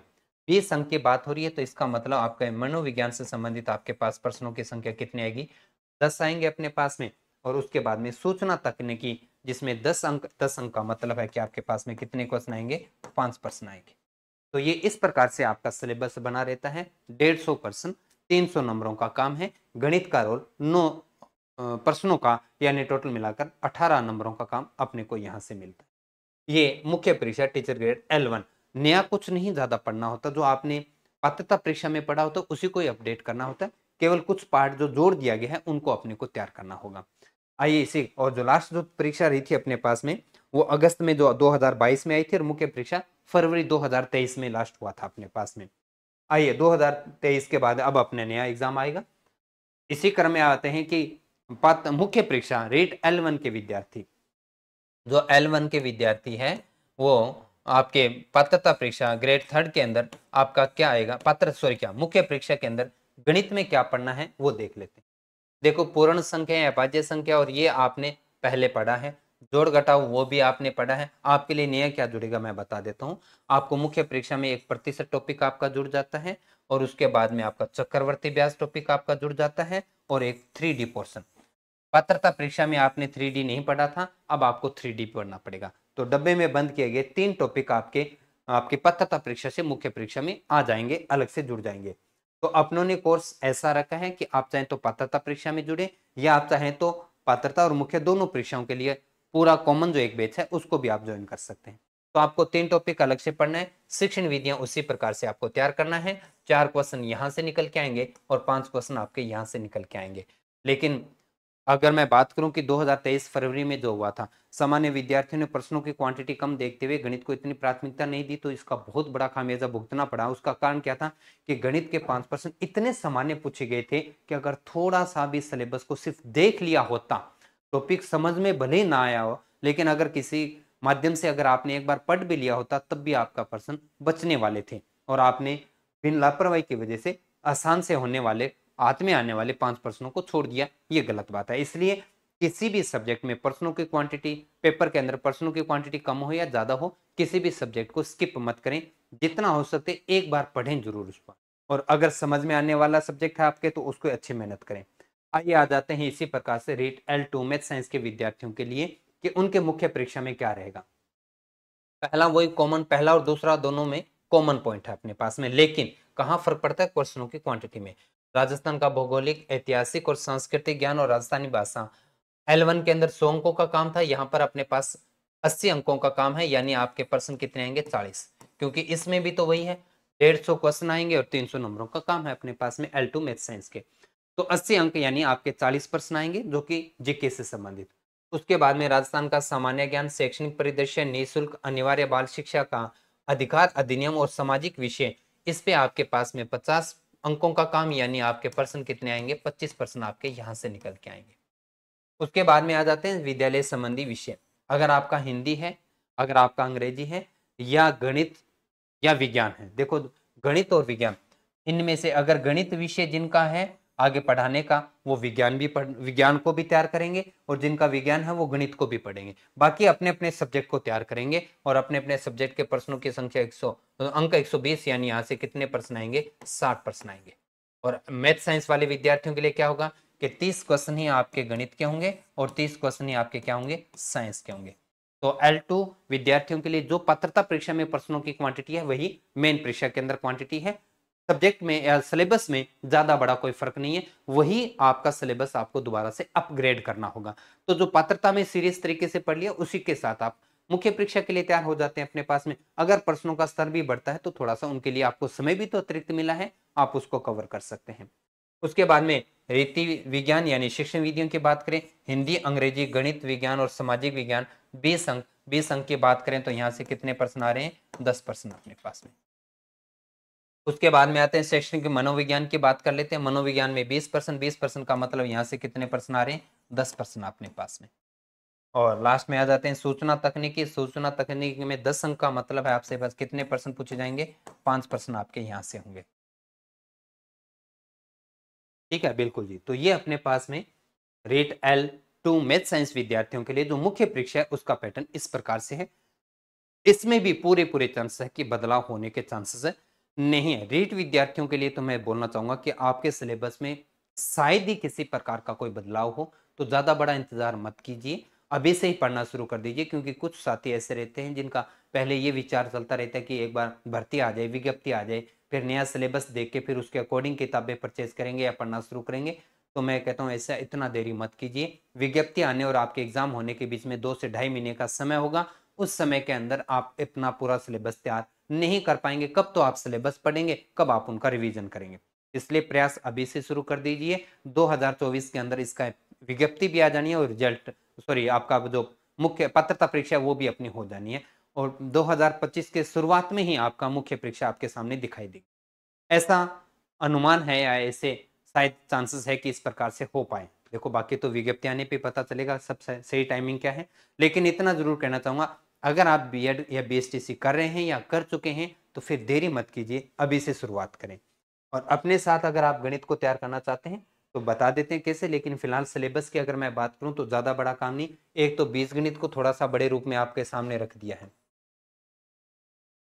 बीस अंक की बात हो रही है तो इसका मतलब आपका मनोविज्ञान से संबंधित आपके पास प्रश्नों की संख्या कितनी आएगी दस आएंगे अपने पास में और उसके बाद में सूचना तकनीकी जिसमें दस अंक दस अंक का मतलब है कि आपके पास में कितने क्वेश्चन आएंगे पांच पर्सन आएंगे तो ये इस प्रकार से आपका सिलेबस बना रहता है डेढ़ सौ पर्सन 300 नंबरों का काम है गणित का रोल नौ प्रश्नों का यानी टोटल मिलाकर 18 नंबरों का काम अपने को यहाँ से मिलता है ये मुख्य परीक्षा टीचर ग्रेड एल नया कुछ नहीं ज़्यादा पढ़ना होता जो आपने पात्रता परीक्षा में पढ़ा होता उसी को ही अपडेट करना होता है केवल कुछ पार्ट जो जोड़ दिया गया है उनको अपने को तैयार करना होगा आइए इसी और जो लास्ट जो परीक्षा रही थी अपने पास में वो अगस्त में जो दो में आई थी और मुख्य परीक्षा फरवरी दो में लास्ट हुआ था अपने पास में आइए 2023 के बाद अब अपने नया एग्जाम आएगा इसी क्रम में आते हैं कि पात्र मुख्य परीक्षा रेट एल वन के विद्यार्थी जो एल वन के विद्यार्थी है वो आपके पात्रता परीक्षा ग्रेड थर्ड के अंदर आपका क्या आएगा पात्र सॉरी क्या मुख्य परीक्षा के अंदर गणित में क्या पढ़ना है वो देख लेते हैं देखो पूर्ण संख्या है अपाज्य संख्या और ये आपने पहले पढ़ा है जोड़ घटाव वो भी आपने पढ़ा है आपके लिए नया क्या जुड़ेगा मैं बता देता हूँ आपको मुख्य परीक्षा में एक प्रतिशत टॉपिक आपका जुड़ जाता है और उसके बाद में आपका चक्रवर्ती ब्याज टॉपिक आपका जुड़ जाता है और एक थ्री डी पोर्सन पात्रता परीक्षा में आपने थ्री डी नहीं पढ़ा था अब आपको थ्री डी पढ़ना पड़ेगा तो डब्बे में बंद किए गए तीन टॉपिक आपके आपके पात्रता परीक्षा से मुख्य परीक्षा में आ जाएंगे अलग से जुड़ जाएंगे तो अपनों ने कोर्स ऐसा रखा है कि आप चाहें तो पात्रता परीक्षा में जुड़े या आप चाहें तो पात्रता और मुख्य दोनों परीक्षाओं के लिए पूरा कॉमन जो एक बेच है उसको भी आप ज्वाइन कर सकते हैं तो आपको तीन टॉपिक अलग से पढ़ना है शिक्षण विधियां उसी प्रकार से आपको तैयार करना है चार क्वेश्चन यहाँ से निकल के आएंगे और पांच क्वेश्चन आपके यहाँ से निकल के आएंगे लेकिन अगर मैं बात करूं कि 2023 फरवरी में जो हुआ था सामान्य विद्यार्थियों ने प्रश्नों की क्वांटिटी कम देखते हुए गणित को इतनी प्राथमिकता नहीं दी तो इसका बहुत बड़ा खामियाजा भुगतना पड़ा उसका कारण क्या था कि गणित के पांच प्रश्न इतने सामान्य पूछे गए थे कि अगर थोड़ा सा भी सिलेबस को सिर्फ देख लिया होता टॉपिक समझ में भले ही ना आया हो लेकिन अगर किसी माध्यम से अगर आपने एक बार पढ़ भी लिया होता तब भी आपका प्रश्न बचने वाले थे और आपने बिन लापरवाही की वजह से आसान से होने वाले हाथ में आने वाले पांच प्रश्नों को छोड़ दिया ये गलत बात है इसलिए किसी भी सब्जेक्ट में प्रश्नों की क्वांटिटी पेपर के अंदर प्रश्नों की क्वांटिटी कम हो या ज़्यादा हो किसी भी सब्जेक्ट को स्किप मत करें जितना हो सके एक बार पढ़ें जरूर उस पर और अगर समझ में आने वाला सब्जेक्ट है आपके तो उसको अच्छी मेहनत करें आइए आ जाते हैं इसी प्रकार से REET L two math science के विद्यार्थियों के लिए कि उनके मुख्य परीक्षा में क्या रहेगा पहला वही कॉमन पहला और दूसरा दोनों में कॉमन पॉइंट है अपने पास में लेकिन कहाँ फर्क पड़ता है क्वेश्चनों की क्वांटिटी में राजस्थान का भौगोलिक ऐतिहासिक और सांस्कृतिक ज्ञान और राजस्थानी भाषा एल वन के अंदर सौ अंकों का काम था यहाँ पर अपने पास अस्सी अंकों का काम है यानी आपके पर्सन कितने आएंगे चालीस क्योंकि इसमें भी तो वही है डेढ़ सौ क्वेश्चन आएंगे और तीन सौ नंबरों का काम है अपने पास में एल टू मैथ साइंस के तो 80 अंक यानी आपके 40 प्रश्न आएंगे जो कि जीके से संबंधित उसके बाद में राजस्थान का सामान्य ज्ञान शैक्षणिक परिदृश्य निःशुल्क अनिवार्य बाल शिक्षा का अधिकार अधिनियम और सामाजिक विषय इस पे आपके पास में 50 अंकों का काम यानी आपके प्रश्न कितने आएंगे 25 प्रश्न आपके यहाँ से निकल के आएंगे उसके बाद में आ जाते हैं विद्यालय संबंधी विषय अगर आपका हिंदी है अगर आपका अंग्रेजी है या गणित या विज्ञान है देखो गणित और विज्ञान इनमें से अगर गणित विषय जिनका है आगे पढ़ाने का वो विज्ञान भी पढ़ विज्ञान को भी तैयार करेंगे और जिनका विज्ञान है वो गणित को भी पढ़ेंगे बाकी अपने अपने सब्जेक्ट को तैयार करेंगे और अपने अपने सब्जेक्ट के प्रश्नों की संख्या 100 तो अंक 120 यानी यहाँ से कितने प्रश्न आएंगे 60 प्रश्न आएंगे और मैथ साइंस वाले विद्यार्थियों के लिए क्या होगा कि तीस क्वेश्चन ही आपके गणित के होंगे और तीस क्वेश्चन ही आपके क्या होंगे साइंस के होंगे तो एल विद्यार्थियों के लिए जो पात्रता परीक्षा में प्रश्नों की क्वांटिटी है वही मेन परीक्षा के अंदर क्वांटिटी है सब्जेक्ट में या सिलेबस में ज़्यादा बड़ा कोई फर्क नहीं है वही आपका सिलेबस आपको दोबारा से अपग्रेड करना होगा तो जो पात्रता में सीरियस तरीके से पढ़ लिया उसी के साथ आप मुख्य परीक्षा के लिए तैयार हो जाते हैं अपने पास में अगर प्रश्नों का स्तर भी बढ़ता है तो थोड़ा सा उनके लिए आपको समय भी तो अतिरिक्त मिला है आप उसको कवर कर सकते हैं उसके बाद में रीति विज्ञान यानी शिक्षण विधियों की बात करें हिंदी अंग्रेजी गणित विज्ञान और सामाजिक विज्ञान बीस अंक बीस अंक की बात करें तो यहाँ से कितने प्रश्न आ रहे हैं दस प्रश्न अपने पास में उसके बाद में आते हैं सेक्शन के मनोविज्ञान की बात कर लेते हैं मनोविज्ञान में बीस परसेंट बीस परसेंट का मतलब यहाँ से कितने परसेंट आ रहे हैं दस परसेंट अपने पास में और लास्ट में आ जाते हैं सूचना तकनीकी सूचना तकनीकी में दस अंक का मतलब है आपसे पास कितने परसेंट पूछे जाएंगे पाँच परसेंट आपके यहाँ से होंगे ठीक है बिल्कुल जी तो ये अपने पास में REET L two math science विद्यार्थियों के लिए जो मुख्य परीक्षा है उसका पैटर्न इस प्रकार से है इसमें भी पूरे पूरे चांसेस है कि बदलाव होने के चांसेस है नहीं है रीट विद्यार्थियों के लिए तो मैं बोलना चाहूँगा कि आपके सिलेबस में शायद ही किसी प्रकार का कोई बदलाव हो तो ज़्यादा बड़ा इंतज़ार मत कीजिए अभी से ही पढ़ना शुरू कर दीजिए क्योंकि कुछ साथी ऐसे रहते हैं जिनका पहले ये विचार चलता रहता है कि एक बार भर्ती आ जाए विज्ञप्ति आ जाए फिर नया सिलेबस देख के फिर उसके अकॉर्डिंग किताबें परचेज करेंगे या पढ़ना शुरू करेंगे तो मैं कहता हूँ ऐसा इतना देरी मत कीजिए विज्ञप्ति आने और आपके एग्जाम होने के बीच में दो से ढाई महीने का समय होगा उस समय के अंदर आप अपना पूरा सिलेबस तैयार नहीं कर पाएंगे कब तो आप सिलेबस पढ़ेंगे कब आप उनका रिविजन करेंगे इसलिए प्रयास अभी से शुरू कर दीजिए 2024 के अंदर इसका विज्ञप्ति भी आ जानी है और रिजल्ट सॉरी आपका जो मुख्य पत्रता परीक्षा वो भी अपनी हो जानी है और 2025 के शुरुआत में ही आपका मुख्य परीक्षा आपके सामने दिखाई देगी ऐसा अनुमान है या ऐसे शायद चांसेस है कि इस प्रकार से हो पाए देखो बाकी तो विज्ञप्ति आने पे पता चलेगा सबसे सही टाइमिंग क्या है लेकिन इतना जरूर कहना चाहूंगा अगर आप बी या बी कर रहे हैं या कर चुके हैं तो फिर देरी मत कीजिए अभी से शुरुआत करें और अपने साथ अगर आप गणित को तैयार करना चाहते हैं तो बता देते हैं कैसे लेकिन फिलहाल सिलेबस की अगर मैं बात करूं तो ज़्यादा बड़ा काम नहीं एक तो बीस गणित को थोड़ा सा बड़े रूप में आपके सामने रख दिया है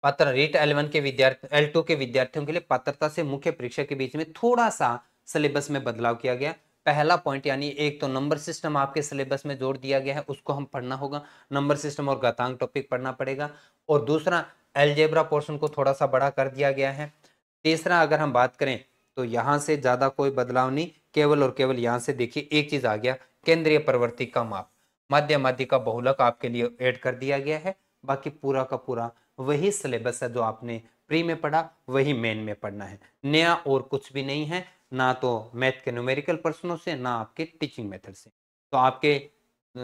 पात्र रीट एलेवन के विद्यार्थी एल टू के विद्यार्थियों के लिए पात्रता से मुख्य परीक्षा के बीच में थोड़ा सा सिलेबस में बदलाव किया गया पहला पॉइंट यानी एक तो नंबर सिस्टम आपके सिलेबस में जोड़ दिया गया है उसको हम पढ़ना होगा नंबर सिस्टम और गतांग टॉपिक पढ़ना पड़ेगा और दूसरा एलजेब्रा पोर्शन को थोड़ा सा बड़ा कर दिया गया है तीसरा अगर हम बात करें तो यहाँ से ज़्यादा कोई बदलाव नहीं केवल और केवल यहाँ से देखिए एक चीज़ आ गया केंद्रीय प्रवृत्ति का माप मध्य मध्य का बहुलक आपके लिए ऐड कर दिया गया है बाकी पूरा का पूरा वही सिलेबस है जो आपने प्री में पढ़ा वही मेन में पढ़ना है नया और कुछ भी नहीं है ना तो मैथ के न्यूमेरिकल पर्सनों से ना आपके टीचिंग मेथड से तो आपके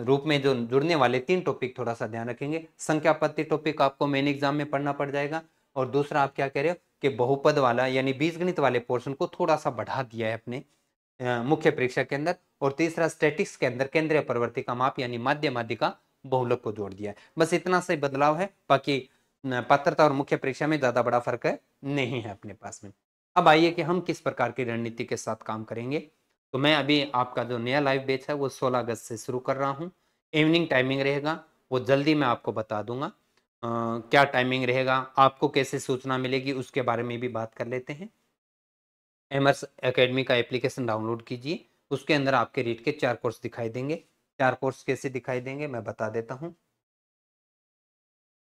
रूप में जो जुड़ने वाले तीन टॉपिक थोड़ा सा ध्यान रखेंगे संख्या टॉपिक आपको मेन एग्जाम में पढ़ना पड़ जाएगा और दूसरा आप क्या कह रहे हो कि बहुपद वाला यानी बीज गणित वाले पोर्शन को थोड़ा सा बढ़ा दिया है अपने मुख्य परीक्षा के अंदर और तीसरा स्टेटिक्स के अंदर केंद्रीय का माप यानी माध्य का बहुलक को जोड़ दिया है बस इतना सा बदलाव है बाकी पात्रता और मुख्य परीक्षा में ज़्यादा बड़ा फर्क है नहीं है अपने पास में अब आइए कि हम किस प्रकार की रणनीति के साथ काम करेंगे तो मैं अभी आपका जो नया लाइव बेच है वो 16 अगस्त से शुरू कर रहा हूँ इवनिंग टाइमिंग रहेगा वो जल्दी मैं आपको बता दूंगा आ, क्या टाइमिंग रहेगा आपको कैसे सूचना मिलेगी उसके बारे में भी बात कर लेते हैं एमर्स एकेडमी का एप्लीकेशन डाउनलोड कीजिए उसके अंदर आपके रीट के चार कोर्स दिखाई देंगे चार कोर्स कैसे दिखाई देंगे मैं बता देता हूँ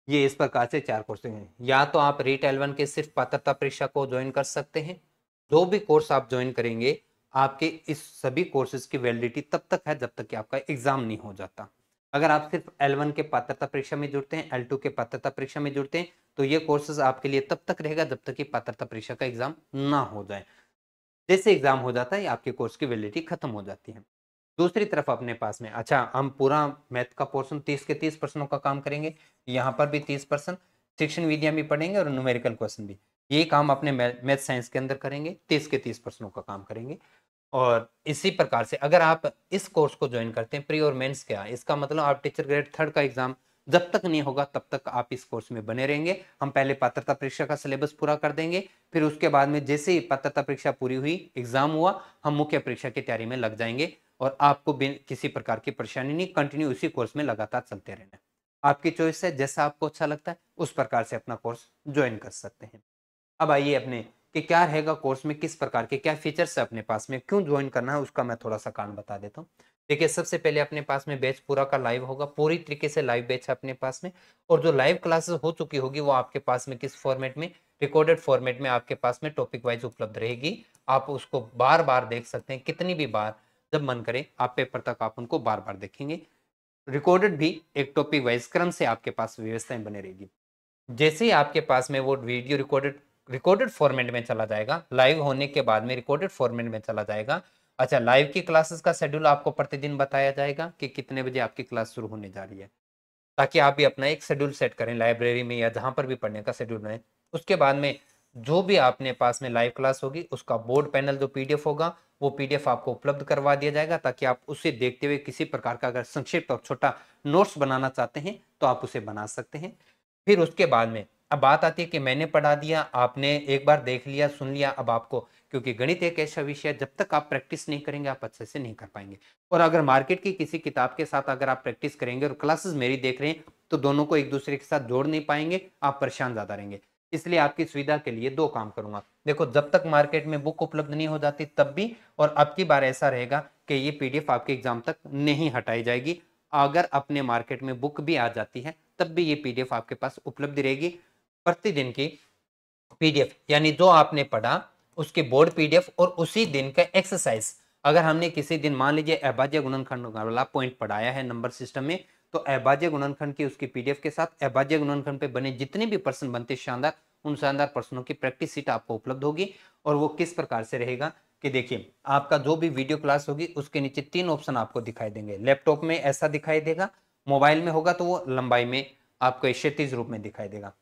ये इस प्रकार से चार कोर्सेज हैं या तो आप रीट एलेवन के सिर्फ पात्रता परीक्षा को ज्वाइन कर सकते हैं जो भी कोर्स आप ज्वाइन करेंगे आपके इस सभी कोर्सेज की वैलिडिटी तब तक है जब तक कि आपका एग्जाम नहीं हो जाता अगर आप सिर्फ L1 के पात्रता परीक्षा में जुड़ते हैं टू के पात्रता परीक्षा में जुड़ते हैं तो ये कोर्सेज आपके लिए तब तक रहेगा जब तक कि पात्रता परीक्षा का एग्जाम ना हो जाए जैसे एग्जाम हो जाता है आपके कोर्स की वैलिडिटी खत्म हो जाती है दूसरी तरफ अपने पास में अच्छा हम पूरा मैथ का पोर्सन तीस के तीस प्रश्नों का काम करेंगे यहाँ पर भी तीस परसेंट शिक्षण विधियाँ भी पढ़ेंगे और न्यूमेरिकल क्वेश्चन भी ये काम अपने मैथ साइंस के अंदर करेंगे तीस के तीस प्रश्नों का काम करेंगे और इसी प्रकार से अगर आप इस कोर्स को ज्वाइन करते हैं प्री और मेन्स क्या इसका मतलब आप टीचर ग्रेड थर्ड का एग्जाम जब तक नहीं होगा तब तक आप इस कोर्स में बने रहेंगे हम पहले पात्रता परीक्षा का सिलेबस पूरा कर देंगे फिर उसके बाद में जैसे ही पात्रता परीक्षा पूरी हुई एग्जाम हुआ हम मुख्य परीक्षा की तैयारी में लग जाएंगे और आपको बिन किसी प्रकार की परेशानी नहीं कंटिन्यू उसी कोर्स में लगातार चलते रहना आपकी चॉइस है जैसा आपको अच्छा लगता है उस प्रकार से अपना कोर्स ज्वाइन कर सकते हैं अब आइए अपने कि क्या रहेगा कोर्स में किस प्रकार के क्या फीचर्स है अपने पास में क्यों ज्वाइन करना है उसका मैं थोड़ा सा कारण बता देता हूँ देखिए सबसे पहले अपने पास में बैच पूरा का लाइव होगा पूरी तरीके से लाइव बैच है अपने पास में और जो लाइव क्लासेस हो चुकी होगी वो आपके पास में किस फॉर्मेट में रिकॉर्डेड फॉर्मेट में आपके पास में टॉपिक वाइज उपलब्ध रहेगी आप उसको बार बार देख सकते हैं कितनी भी बार जब मन करे आप पेपर तक आप उनको बार बार देखेंगे रिकॉर्डेड भी एक टॉपिक वाइज क्रम से आपके पास व्यवस्थाएं बने रहेगी जैसे ही आपके पास में वो वीडियो रिकॉर्डेड रिकॉर्डेड फॉर्मेट में चला जाएगा लाइव होने के बाद में रिकॉर्डेड फॉर्मेट में चला जाएगा अच्छा लाइव की क्लासेस का शेड्यूल आपको प्रतिदिन बताया जाएगा कि कितने बजे आपकी क्लास शुरू होने जा रही है ताकि आप भी अपना एक शेड्यूल सेट करें लाइब्रेरी में या जहाँ पर भी पढ़ने का शेड्यूल बनाए उसके बाद में जो भी आपने पास में लाइव क्लास होगी उसका बोर्ड पैनल जो पीडीएफ होगा वो पीडीएफ आपको उपलब्ध करवा दिया जाएगा ताकि आप उसे देखते हुए किसी प्रकार का अगर संक्षिप्त और छोटा नोट्स बनाना चाहते हैं तो आप उसे बना सकते हैं फिर उसके बाद में अब बात आती है कि मैंने पढ़ा दिया आपने एक बार देख लिया सुन लिया अब आपको क्योंकि गणित एक ऐसा विषय है जब तक आप प्रैक्टिस नहीं करेंगे आप अच्छे से नहीं कर पाएंगे और अगर मार्केट की किसी किताब के साथ अगर आप प्रैक्टिस करेंगे और क्लासेस मेरी देख रहे हैं तो दोनों को एक दूसरे के साथ जोड़ नहीं पाएंगे आप परेशान ज़्यादा रहेंगे इसलिए आपकी सुविधा के लिए दो काम करूंगा देखो जब तक मार्केट में बुक उपलब्ध नहीं हो जाती तब भी और अब की बार ऐसा रहेगा कि ये पीडीएफ आपके एग्जाम तक नहीं हटाई जाएगी अगर अपने मार्केट में बुक भी आ जाती है तब भी ये पीडीएफ आपके पास उपलब्ध रहेगी प्रतिदिन की पीडीएफ यानी जो आपने पढ़ा उसके बोर्ड पीडीएफ और उसी दिन का एक्सरसाइज अगर हमने किसी दिन मान लीजिए अभाज्य गुणनखंड वाला पॉइंट पढ़ाया है नंबर सिस्टम में तो अहबाज्य गुणनखंड की उसकी पीडीएफ के साथ अहबाज्य गुणनखंड पे बने जितने भी प्रश्न बनते शानदार उन शानदार प्रश्नों की प्रैक्टिस सीट आपको उपलब्ध होगी और वो किस प्रकार से रहेगा कि देखिए आपका जो भी वीडियो क्लास होगी उसके नीचे तीन ऑप्शन आपको दिखाई देंगे लैपटॉप में ऐसा दिखाई देगा मोबाइल में होगा तो वो लंबाई में आपको क्षतिज रूप में दिखाई देगा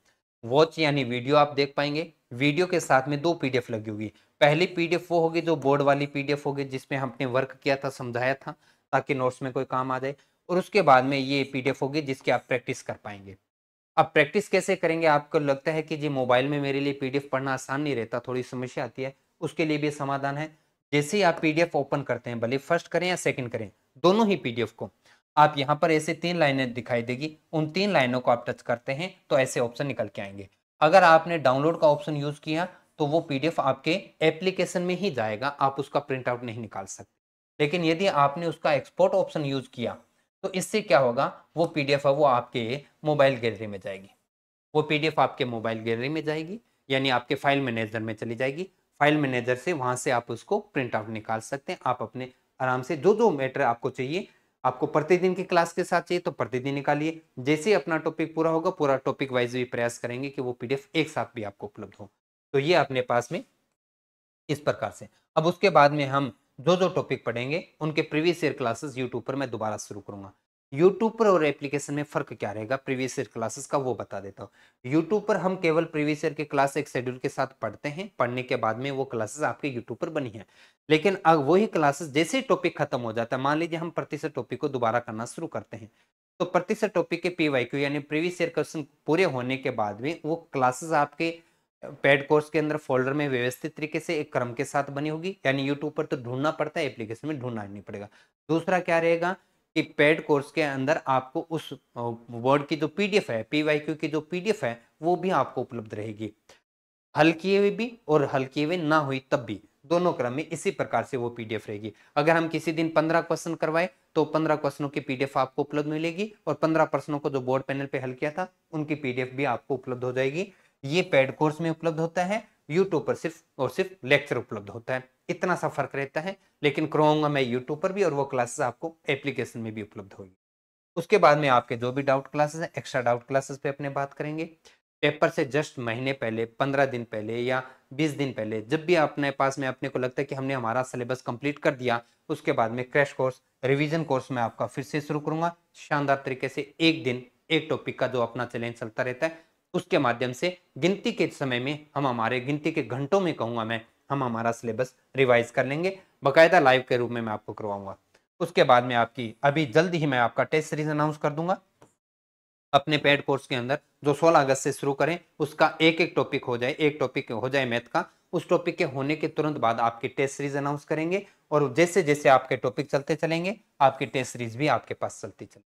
वॉच यानी वीडियो आप देख पाएंगे वीडियो के साथ में दो पीडीएफ लगी होगी पहली पीडीएफ वो होगी जो बोर्ड वाली पीडीएफ होगी जिसमें हमने वर्क किया था समझाया था ताकि नोट्स में कोई काम आ जाए और उसके बाद में ये पी होगी जिसकी आप प्रैक्टिस कर पाएंगे अब प्रैक्टिस कैसे करेंगे आपको लगता है कि जी मोबाइल में मेरे लिए पीडीएफ पढ़ना आसान नहीं रहता थोड़ी समस्या आती है उसके लिए भी समाधान है जैसे ही आप पीडीएफ ओपन करते हैं भले फर्स्ट करें या सेकंड करें दोनों ही पीडीएफ को आप यहाँ पर ऐसे तीन लाइनें दिखाई देगी उन तीन लाइनों को आप टच करते हैं तो ऐसे ऑप्शन निकल के आएंगे अगर आपने डाउनलोड का ऑप्शन यूज किया तो वो पी आपके एप्लीकेशन में ही जाएगा आप उसका प्रिंट आउट नहीं निकाल सकते लेकिन यदि आपने उसका एक्सपोर्ट ऑप्शन यूज किया तो इससे क्या होगा वो पीडीएफ है वो आपके मोबाइल गैलरी में जाएगी वो पीडीएफ आपके मोबाइल गैलरी में जाएगी यानी आपके फाइल मैनेजर में चली जाएगी फाइल मैनेजर से वहाँ से आप उसको प्रिंट आउट निकाल सकते हैं आप अपने आराम से जो जो मैटर आपको चाहिए आपको प्रतिदिन की क्लास के साथ चाहिए तो प्रतिदिन निकालिए जैसे अपना टॉपिक पूरा होगा पूरा टॉपिक वाइज भी प्रयास करेंगे कि वो पीडीएफ एक साथ भी आपको उपलब्ध हो तो ये अपने पास में इस प्रकार से अब उसके बाद में हम जो जो टॉपिक पढ़ेंगे उनके प्रीवियस ईयर क्लासेस यूट्यूब पर मैं दोबारा शुरू करूंगा यूट्यूब पर और एप्लीकेशन में फ़र्क क्या रहेगा प्रीवियस ईयर क्लासेस का वो बता देता हूँ यूट्यूब पर हम केवल प्रीवियस ईयर के क्लास एक शेड्यूल के साथ पढ़ते हैं पढ़ने के बाद में वो क्लासेस आपके यूट्यूब पर बनी है लेकिन अब वही क्लासेस जैसे ही टॉपिक खत्म हो जाता है मान लीजिए हम प्रतिशत टॉपिक को दोबारा करना शुरू करते हैं तो प्रतिशत टॉपिक के पी वाई क्यू यानी प्रीवियस ईयर क्वेश्चन पूरे होने के बाद में वो क्लासेस आपके पेड कोर्स के अंदर फोल्डर में व्यवस्थित तरीके से एक क्रम के साथ बनी होगी यानी यूट्यूब पर तो ढूंढना पड़ता है एप्लीकेशन में ढूंढना नहीं पड़ेगा दूसरा क्या रहेगा कि पेड कोर्स के अंदर आपको उस वर्ड की जो पीडीएफ है पीवाईक्यू की जो पीडीएफ है वो भी आपको उपलब्ध रहेगी हल किए हुए भी और हल किए हुए ना हुई तब भी दोनों क्रम में इसी प्रकार से वो पीडीएफ रहेगी अगर हम किसी दिन पंद्रह क्वेश्चन करवाए तो पंद्रह क्वेश्चनों की पीडीएफ आपको उपलब्ध मिलेगी और पंद्रह प्रश्नों को जो बोर्ड पैनल पे हल किया था उनकी पीडीएफ भी आपको उपलब्ध हो जाएगी ये पेड कोर्स में उपलब्ध होता है यूट्यूब पर सिर्फ और सिर्फ लेक्चर उपलब्ध होता है इतना सा फर्क रहता है लेकिन कराऊंगा मैं यूट्यूब पर भी और वो क्लासेस आपको एप्लीकेशन में भी उपलब्ध होगी उसके बाद में आपके जो भी डाउट क्लासेस हैं एक्स्ट्रा डाउट क्लासेस पे अपने बात करेंगे पेपर से जस्ट महीने पहले पंद्रह दिन पहले या बीस दिन पहले जब भी अपने पास में अपने को लगता है कि हमने हमारा सिलेबस कंप्लीट कर दिया उसके बाद में क्रैश कोर्स रिवीजन कोर्स में आपका फिर से शुरू करूंगा शानदार तरीके से एक दिन एक टॉपिक का जो अपना चैलेंज चलता रहता है उसके माध्यम से गिनती के समय में हम हमारे गिनती के घंटों में कहूंगा मैं हम हमारा सिलेबस रिवाइज कर लेंगे बकायदा लाइव के रूप में मैं आपको करवाऊंगा उसके बाद में आपकी अभी जल्द ही मैं आपका टेस्ट सीरीज अनाउंस कर दूंगा अपने पेड कोर्स के अंदर जो 16 अगस्त से शुरू करें उसका एक एक टॉपिक हो जाए एक टॉपिक हो जाए मैथ का उस टॉपिक के होने के तुरंत बाद आपकी टेस्ट सीरीज अनाउंस करेंगे और जैसे जैसे आपके टॉपिक चलते चलेंगे आपकी टेस्ट सीरीज भी आपके पास चलती चलेंगे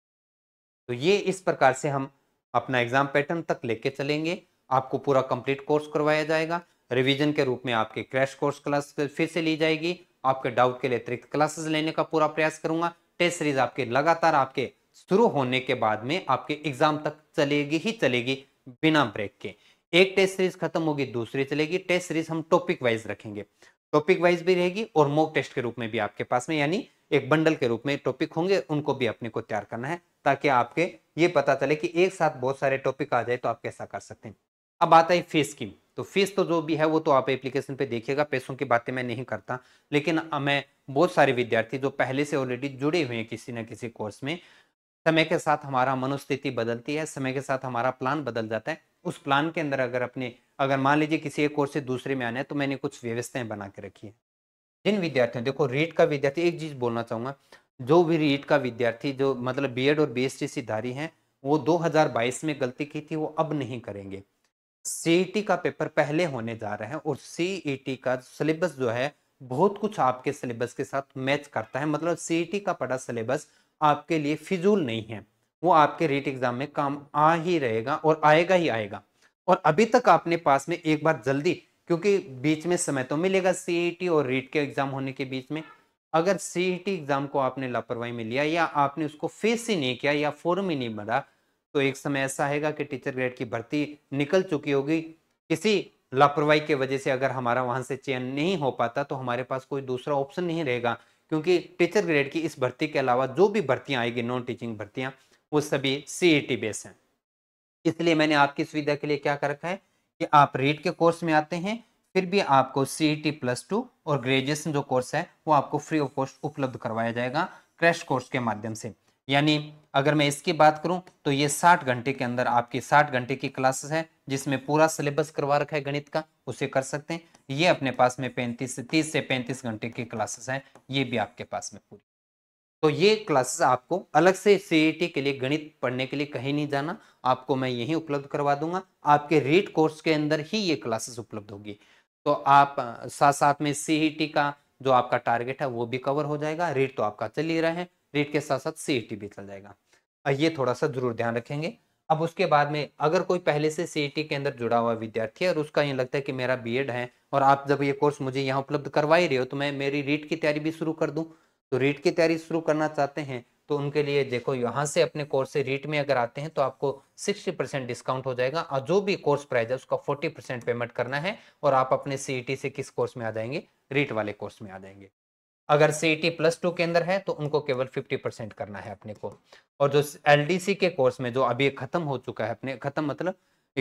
तो ये इस प्रकार से हम अपना एग्जाम पैटर्न तक लेके चलेंगे आपको पूरा कंप्लीट कोर्स करवाया जाएगा रिवीजन के रूप में आपके क्रैश कोर्स क्लास फिर से ली जाएगी आपके डाउट के लिए अतिरिक्त क्लासेस लेने का पूरा प्रयास करूंगा टेस्ट सीरीज आपके लगातार आपके शुरू होने के बाद में आपके एग्जाम तक चलेगी ही चलेगी बिना ब्रेक के एक टेस्ट सीरीज खत्म होगी दूसरी चलेगी टेस्ट सीरीज हम टॉपिक वाइज रखेंगे टॉपिक वाइज भी रहेगी और मॉक टेस्ट के रूप में भी आपके पास में यानी एक बंडल के रूप में टॉपिक होंगे उनको भी अपने को तैयार करना है ताकि आपके ये पता चले कि एक साथ बहुत सारे टॉपिक आ जाए तो आप कैसा कर सकते हैं अब आता है फीस स्कीम तो फीस तो जो भी है वो तो आप एप्लीकेशन पे देखिएगा पैसों की बातें मैं नहीं करता लेकिन मैं बहुत सारे विद्यार्थी जो पहले से ऑलरेडी जुड़े हुए हैं किसी न किसी कोर्स में समय के साथ हमारा मनोस्थिति बदलती है समय के साथ हमारा प्लान बदल जाता है उस प्लान के अंदर अगर अपने अगर मान लीजिए किसी एक कोर्स से दूसरे में आना है तो मैंने कुछ व्यवस्थाएं बना के रखी है जिन विद्यार्थियों देखो रेट का विद्यार्थी एक चीज बोलना चाहूँगा जो भी रीट का विद्यार्थी जो मतलब बी और सी धारी हैं वो 2022 में गलती की थी वो अब नहीं करेंगे सीईटी e का पेपर पहले होने जा रहा है और सीईटी e का सिलेबस जो है बहुत कुछ आपके सिलेबस के साथ मैच करता है मतलब सी e का पढ़ा सिलेबस आपके लिए फिजूल नहीं है वो आपके रीट एग्जाम में काम आ ही रहेगा और आएगा ही आएगा और अभी तक आपने पास में एक बार जल्दी क्योंकि बीच में समय तो मिलेगा सीईटी और रीट के एग्जाम होने के बीच में अगर सीईटी एग्जाम e को आपने लापरवाही में लिया या आपने उसको फेस ही नहीं किया या फॉर्म ही नहीं भरा तो एक समय ऐसा आएगा कि टीचर ग्रेड की भर्ती निकल चुकी होगी किसी लापरवाही के वजह से अगर हमारा वहां से चयन नहीं हो पाता तो हमारे पास कोई दूसरा ऑप्शन नहीं रहेगा क्योंकि टीचर ग्रेड की इस भर्ती के अलावा जो भी भर्तियां आएगी नॉन टीचिंग भर्तियां वो सभी सीईटी बेस e हैं इसलिए मैंने आपकी सुविधा के लिए क्या कर रखा है कि आप रीड के कोर्स में आते हैं फिर भी आपको सी टी प्लस टू और ग्रेजुएशन जो कोर्स है वो आपको फ्री ऑफ कॉस्ट उपलब्ध करवाया जाएगा क्रैश कोर्स के माध्यम से यानी अगर मैं इसकी बात करूं तो ये 60 घंटे के अंदर आपकी 60 घंटे की क्लासेस है जिसमें पूरा सिलेबस करवा रखा है गणित का उसे कर सकते हैं ये अपने पास में पैंतीस से तीस से पैंतीस घंटे की क्लासेस है ये भी आपके पास में पूरी तो ये क्लासेस आपको अलग से सी e के लिए गणित पढ़ने के लिए कहीं नहीं जाना आपको मैं यही उपलब्ध करवा दूंगा आपके रीट कोर्स के अंदर ही ये क्लासेस उपलब्ध होगी तो आप साथ साथ में सी e का जो आपका टारगेट है वो भी कवर हो जाएगा रेट तो आपका चल ही रहा है रेट के साथ साथ सी भी चल जाएगा ये थोड़ा सा जरूर ध्यान रखेंगे अब उसके बाद में अगर कोई पहले से सी e के अंदर जुड़ा हुआ विद्यार्थी है और उसका ये लगता है कि मेरा बी है और आप जब ये कोर्स मुझे यहाँ उपलब्ध करवा ही रहे हो तो मैं मेरी रीट की तैयारी भी शुरू कर दूँ तो रीट की तैयारी शुरू करना चाहते हैं तो उनके लिए देखो यहाँ से अपने कोर्स से रीट में अगर आते हैं तो आपको 60 परसेंट डिस्काउंट हो जाएगा और जो भी कोर्स प्राइस है उसका 40 परसेंट पेमेंट करना है और आप अपने सी e से किस कोर्स में आ जाएंगे रीट वाले कोर्स में आ जाएंगे अगर सी टी प्लस टू के अंदर है तो उनको केवल 50 परसेंट करना है अपने को और जो एल के कोर्स में जो अभी खत्म हो चुका है अपने खत्म मतलब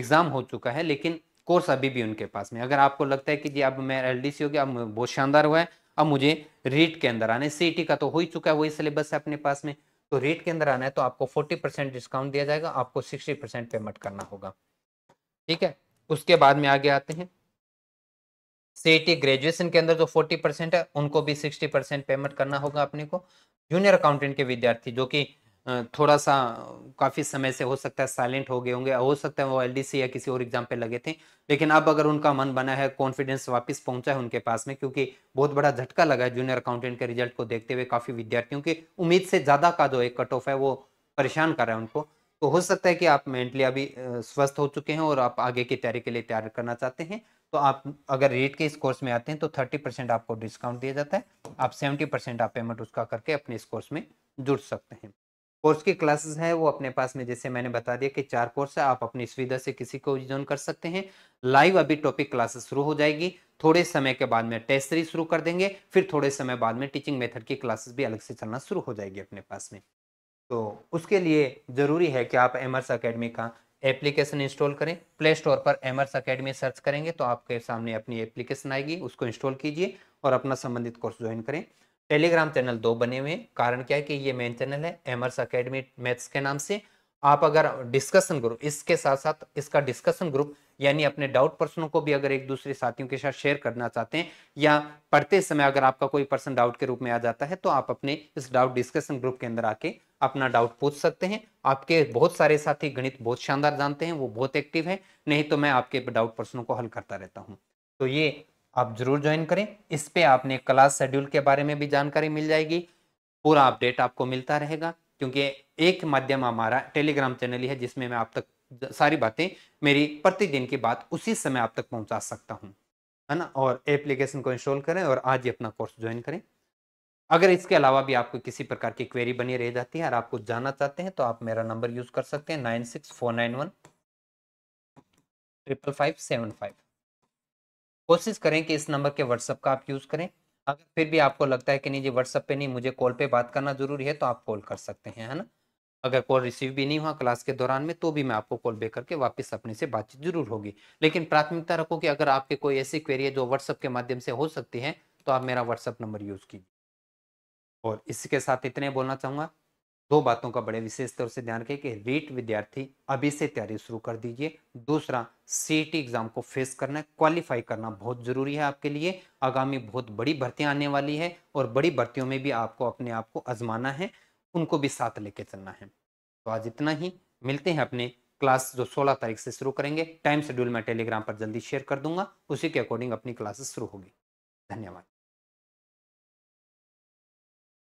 एग्जाम हो चुका है लेकिन कोर्स अभी भी उनके पास में अगर आपको लगता है कि जी अब मैं एल हो गया अब बहुत शानदार हुआ है अब मुझे रेट के अंदर आने सी का तो हो ही चुका है वही सिलेबस है अपने पास में तो रेट के अंदर आना है तो आपको फोर्टी परसेंट डिस्काउंट दिया जाएगा आपको सिक्सटी परसेंट पेमेंट करना होगा ठीक है उसके बाद में आगे आते हैं टी ग्रेजुएशन के अंदर जो फोर्टी परसेंट है उनको भी सिक्सटी परसेंट पेमेंट करना होगा अपने को जूनियर अकाउंटेंट के विद्यार्थी जो कि थोड़ा सा काफ़ी समय से हो सकता है साइलेंट हो गए होंगे हो सकता है वो एल या किसी और एग्जाम पे लगे थे लेकिन अब अगर उनका मन बना है कॉन्फिडेंस वापस पहुंचा है उनके पास में क्योंकि बहुत बड़ा झटका लगा है जूनियर अकाउंटेंट के रिजल्ट को देखते हुए काफ़ी विद्यार्थियों के उम्मीद से ज़्यादा का जो एक कट ऑफ है वो परेशान कर रहा है उनको तो हो सकता है कि आप मेंटली अभी स्वस्थ हो चुके हैं और आप आगे की तैयारी के लिए तैयार करना चाहते हैं तो आप अगर रेट के इस कोर्स में आते हैं तो थर्टी परसेंट आपको डिस्काउंट दिया जाता है आप सेवेंटी परसेंट आप पेमेंट उसका करके अपने इस कोर्स में जुड़ सकते हैं कोर्स की क्लासेस हैं वो अपने पास में जैसे मैंने बता दिया कि चार कोर्स है आप अपनी सुविधा से किसी को ज्वाइन कर सकते हैं लाइव अभी टॉपिक क्लासेस शुरू हो जाएगी थोड़े समय के बाद में टेस्ट सीरीज शुरू कर देंगे फिर थोड़े समय बाद में टीचिंग मेथड की क्लासेस भी अलग से चलना शुरू हो जाएगी अपने पास में तो उसके लिए ज़रूरी है कि आप एमर्स अकेडमी का एप्लीकेशन इंस्टॉल करें प्ले स्टोर पर एमर्स अकेडमी सर्च करेंगे तो आपके सामने अपनी एप्लीकेशन आएगी उसको इंस्टॉल कीजिए और अपना संबंधित कोर्स ज्वाइन करें टेलीग्राम चैनल दो बने हुए हैं कारण क्या है कि ये मेन चैनल है एमर्स अकेडमी मैथ्स के नाम से आप अगर डिस्कशन ग्रुप इसके साथ साथ इसका डिस्कशन ग्रुप यानी अपने डाउट पर्सनों को भी अगर एक दूसरे साथियों के साथ शेयर करना चाहते हैं या पढ़ते समय अगर आपका कोई पर्सन डाउट के रूप में आ जाता है तो आप अपने इस डाउट डिस्कशन ग्रुप के अंदर आके अपना डाउट पूछ सकते हैं आपके बहुत सारे साथी गणित बहुत शानदार जानते हैं वो बहुत एक्टिव है नहीं तो मैं आपके डाउट पर्सनों को हल करता रहता हूँ तो ये आप जरूर ज्वाइन करें इस पे आपने क्लास शेड्यूल के बारे में भी जानकारी मिल जाएगी पूरा अपडेट आपको मिलता रहेगा क्योंकि एक माध्यम हमारा टेलीग्राम चैनल है जिसमें मैं आप तक सारी बातें मेरी प्रतिदिन की बात उसी समय आप तक पहुंचा सकता हूं है ना और एप्लीकेशन को इंस्टॉल करें और आज ही अपना कोर्स ज्वाइन करें अगर इसके अलावा भी आपको किसी प्रकार की क्वेरी बनी रह जाती है और आपको जानना चाहते हैं तो आप मेरा नंबर यूज कर सकते हैं nine six four nine one triple five seven five कोशिश करें कि इस नंबर के व्हाट्सअप का आप यूज़ करें अगर फिर भी आपको लगता है कि नहीं जी व्हाट्सअप पे नहीं मुझे कॉल पे बात करना ज़रूरी है तो आप कॉल कर सकते हैं है ना अगर कॉल रिसीव भी नहीं हुआ क्लास के दौरान में तो भी मैं आपको कॉल बैक करके वापस अपने से बातचीत जरूर होगी लेकिन प्राथमिकता रखो कि अगर आपके कोई ऐसी क्वेरी है जो व्हाट्सअप के माध्यम से हो सकती है तो आप मेरा व्हाट्सअप नंबर यूज़ कीजिए और इसके साथ इतने बोलना चाहूँगा दो बातों का बड़े विशेष तौर से ध्यान रखें कि रेट विद्यार्थी अभी से तैयारी शुरू कर दीजिए दूसरा सी एग्जाम e को फेस करना क्वालिफाई करना बहुत जरूरी है आपके लिए आगामी बहुत बड़ी भर्तियां आने वाली है और बड़ी भर्तियों में भी आपको अपने आप को आजमाना है उनको भी साथ लेके चलना है तो आज इतना ही मिलते हैं अपने क्लास जो सोलह तारीख से शुरू करेंगे टाइम शेड्यूल मैं टेलीग्राम पर जल्दी शेयर कर दूंगा उसी के अकॉर्डिंग अपनी क्लासेस शुरू होगी धन्यवाद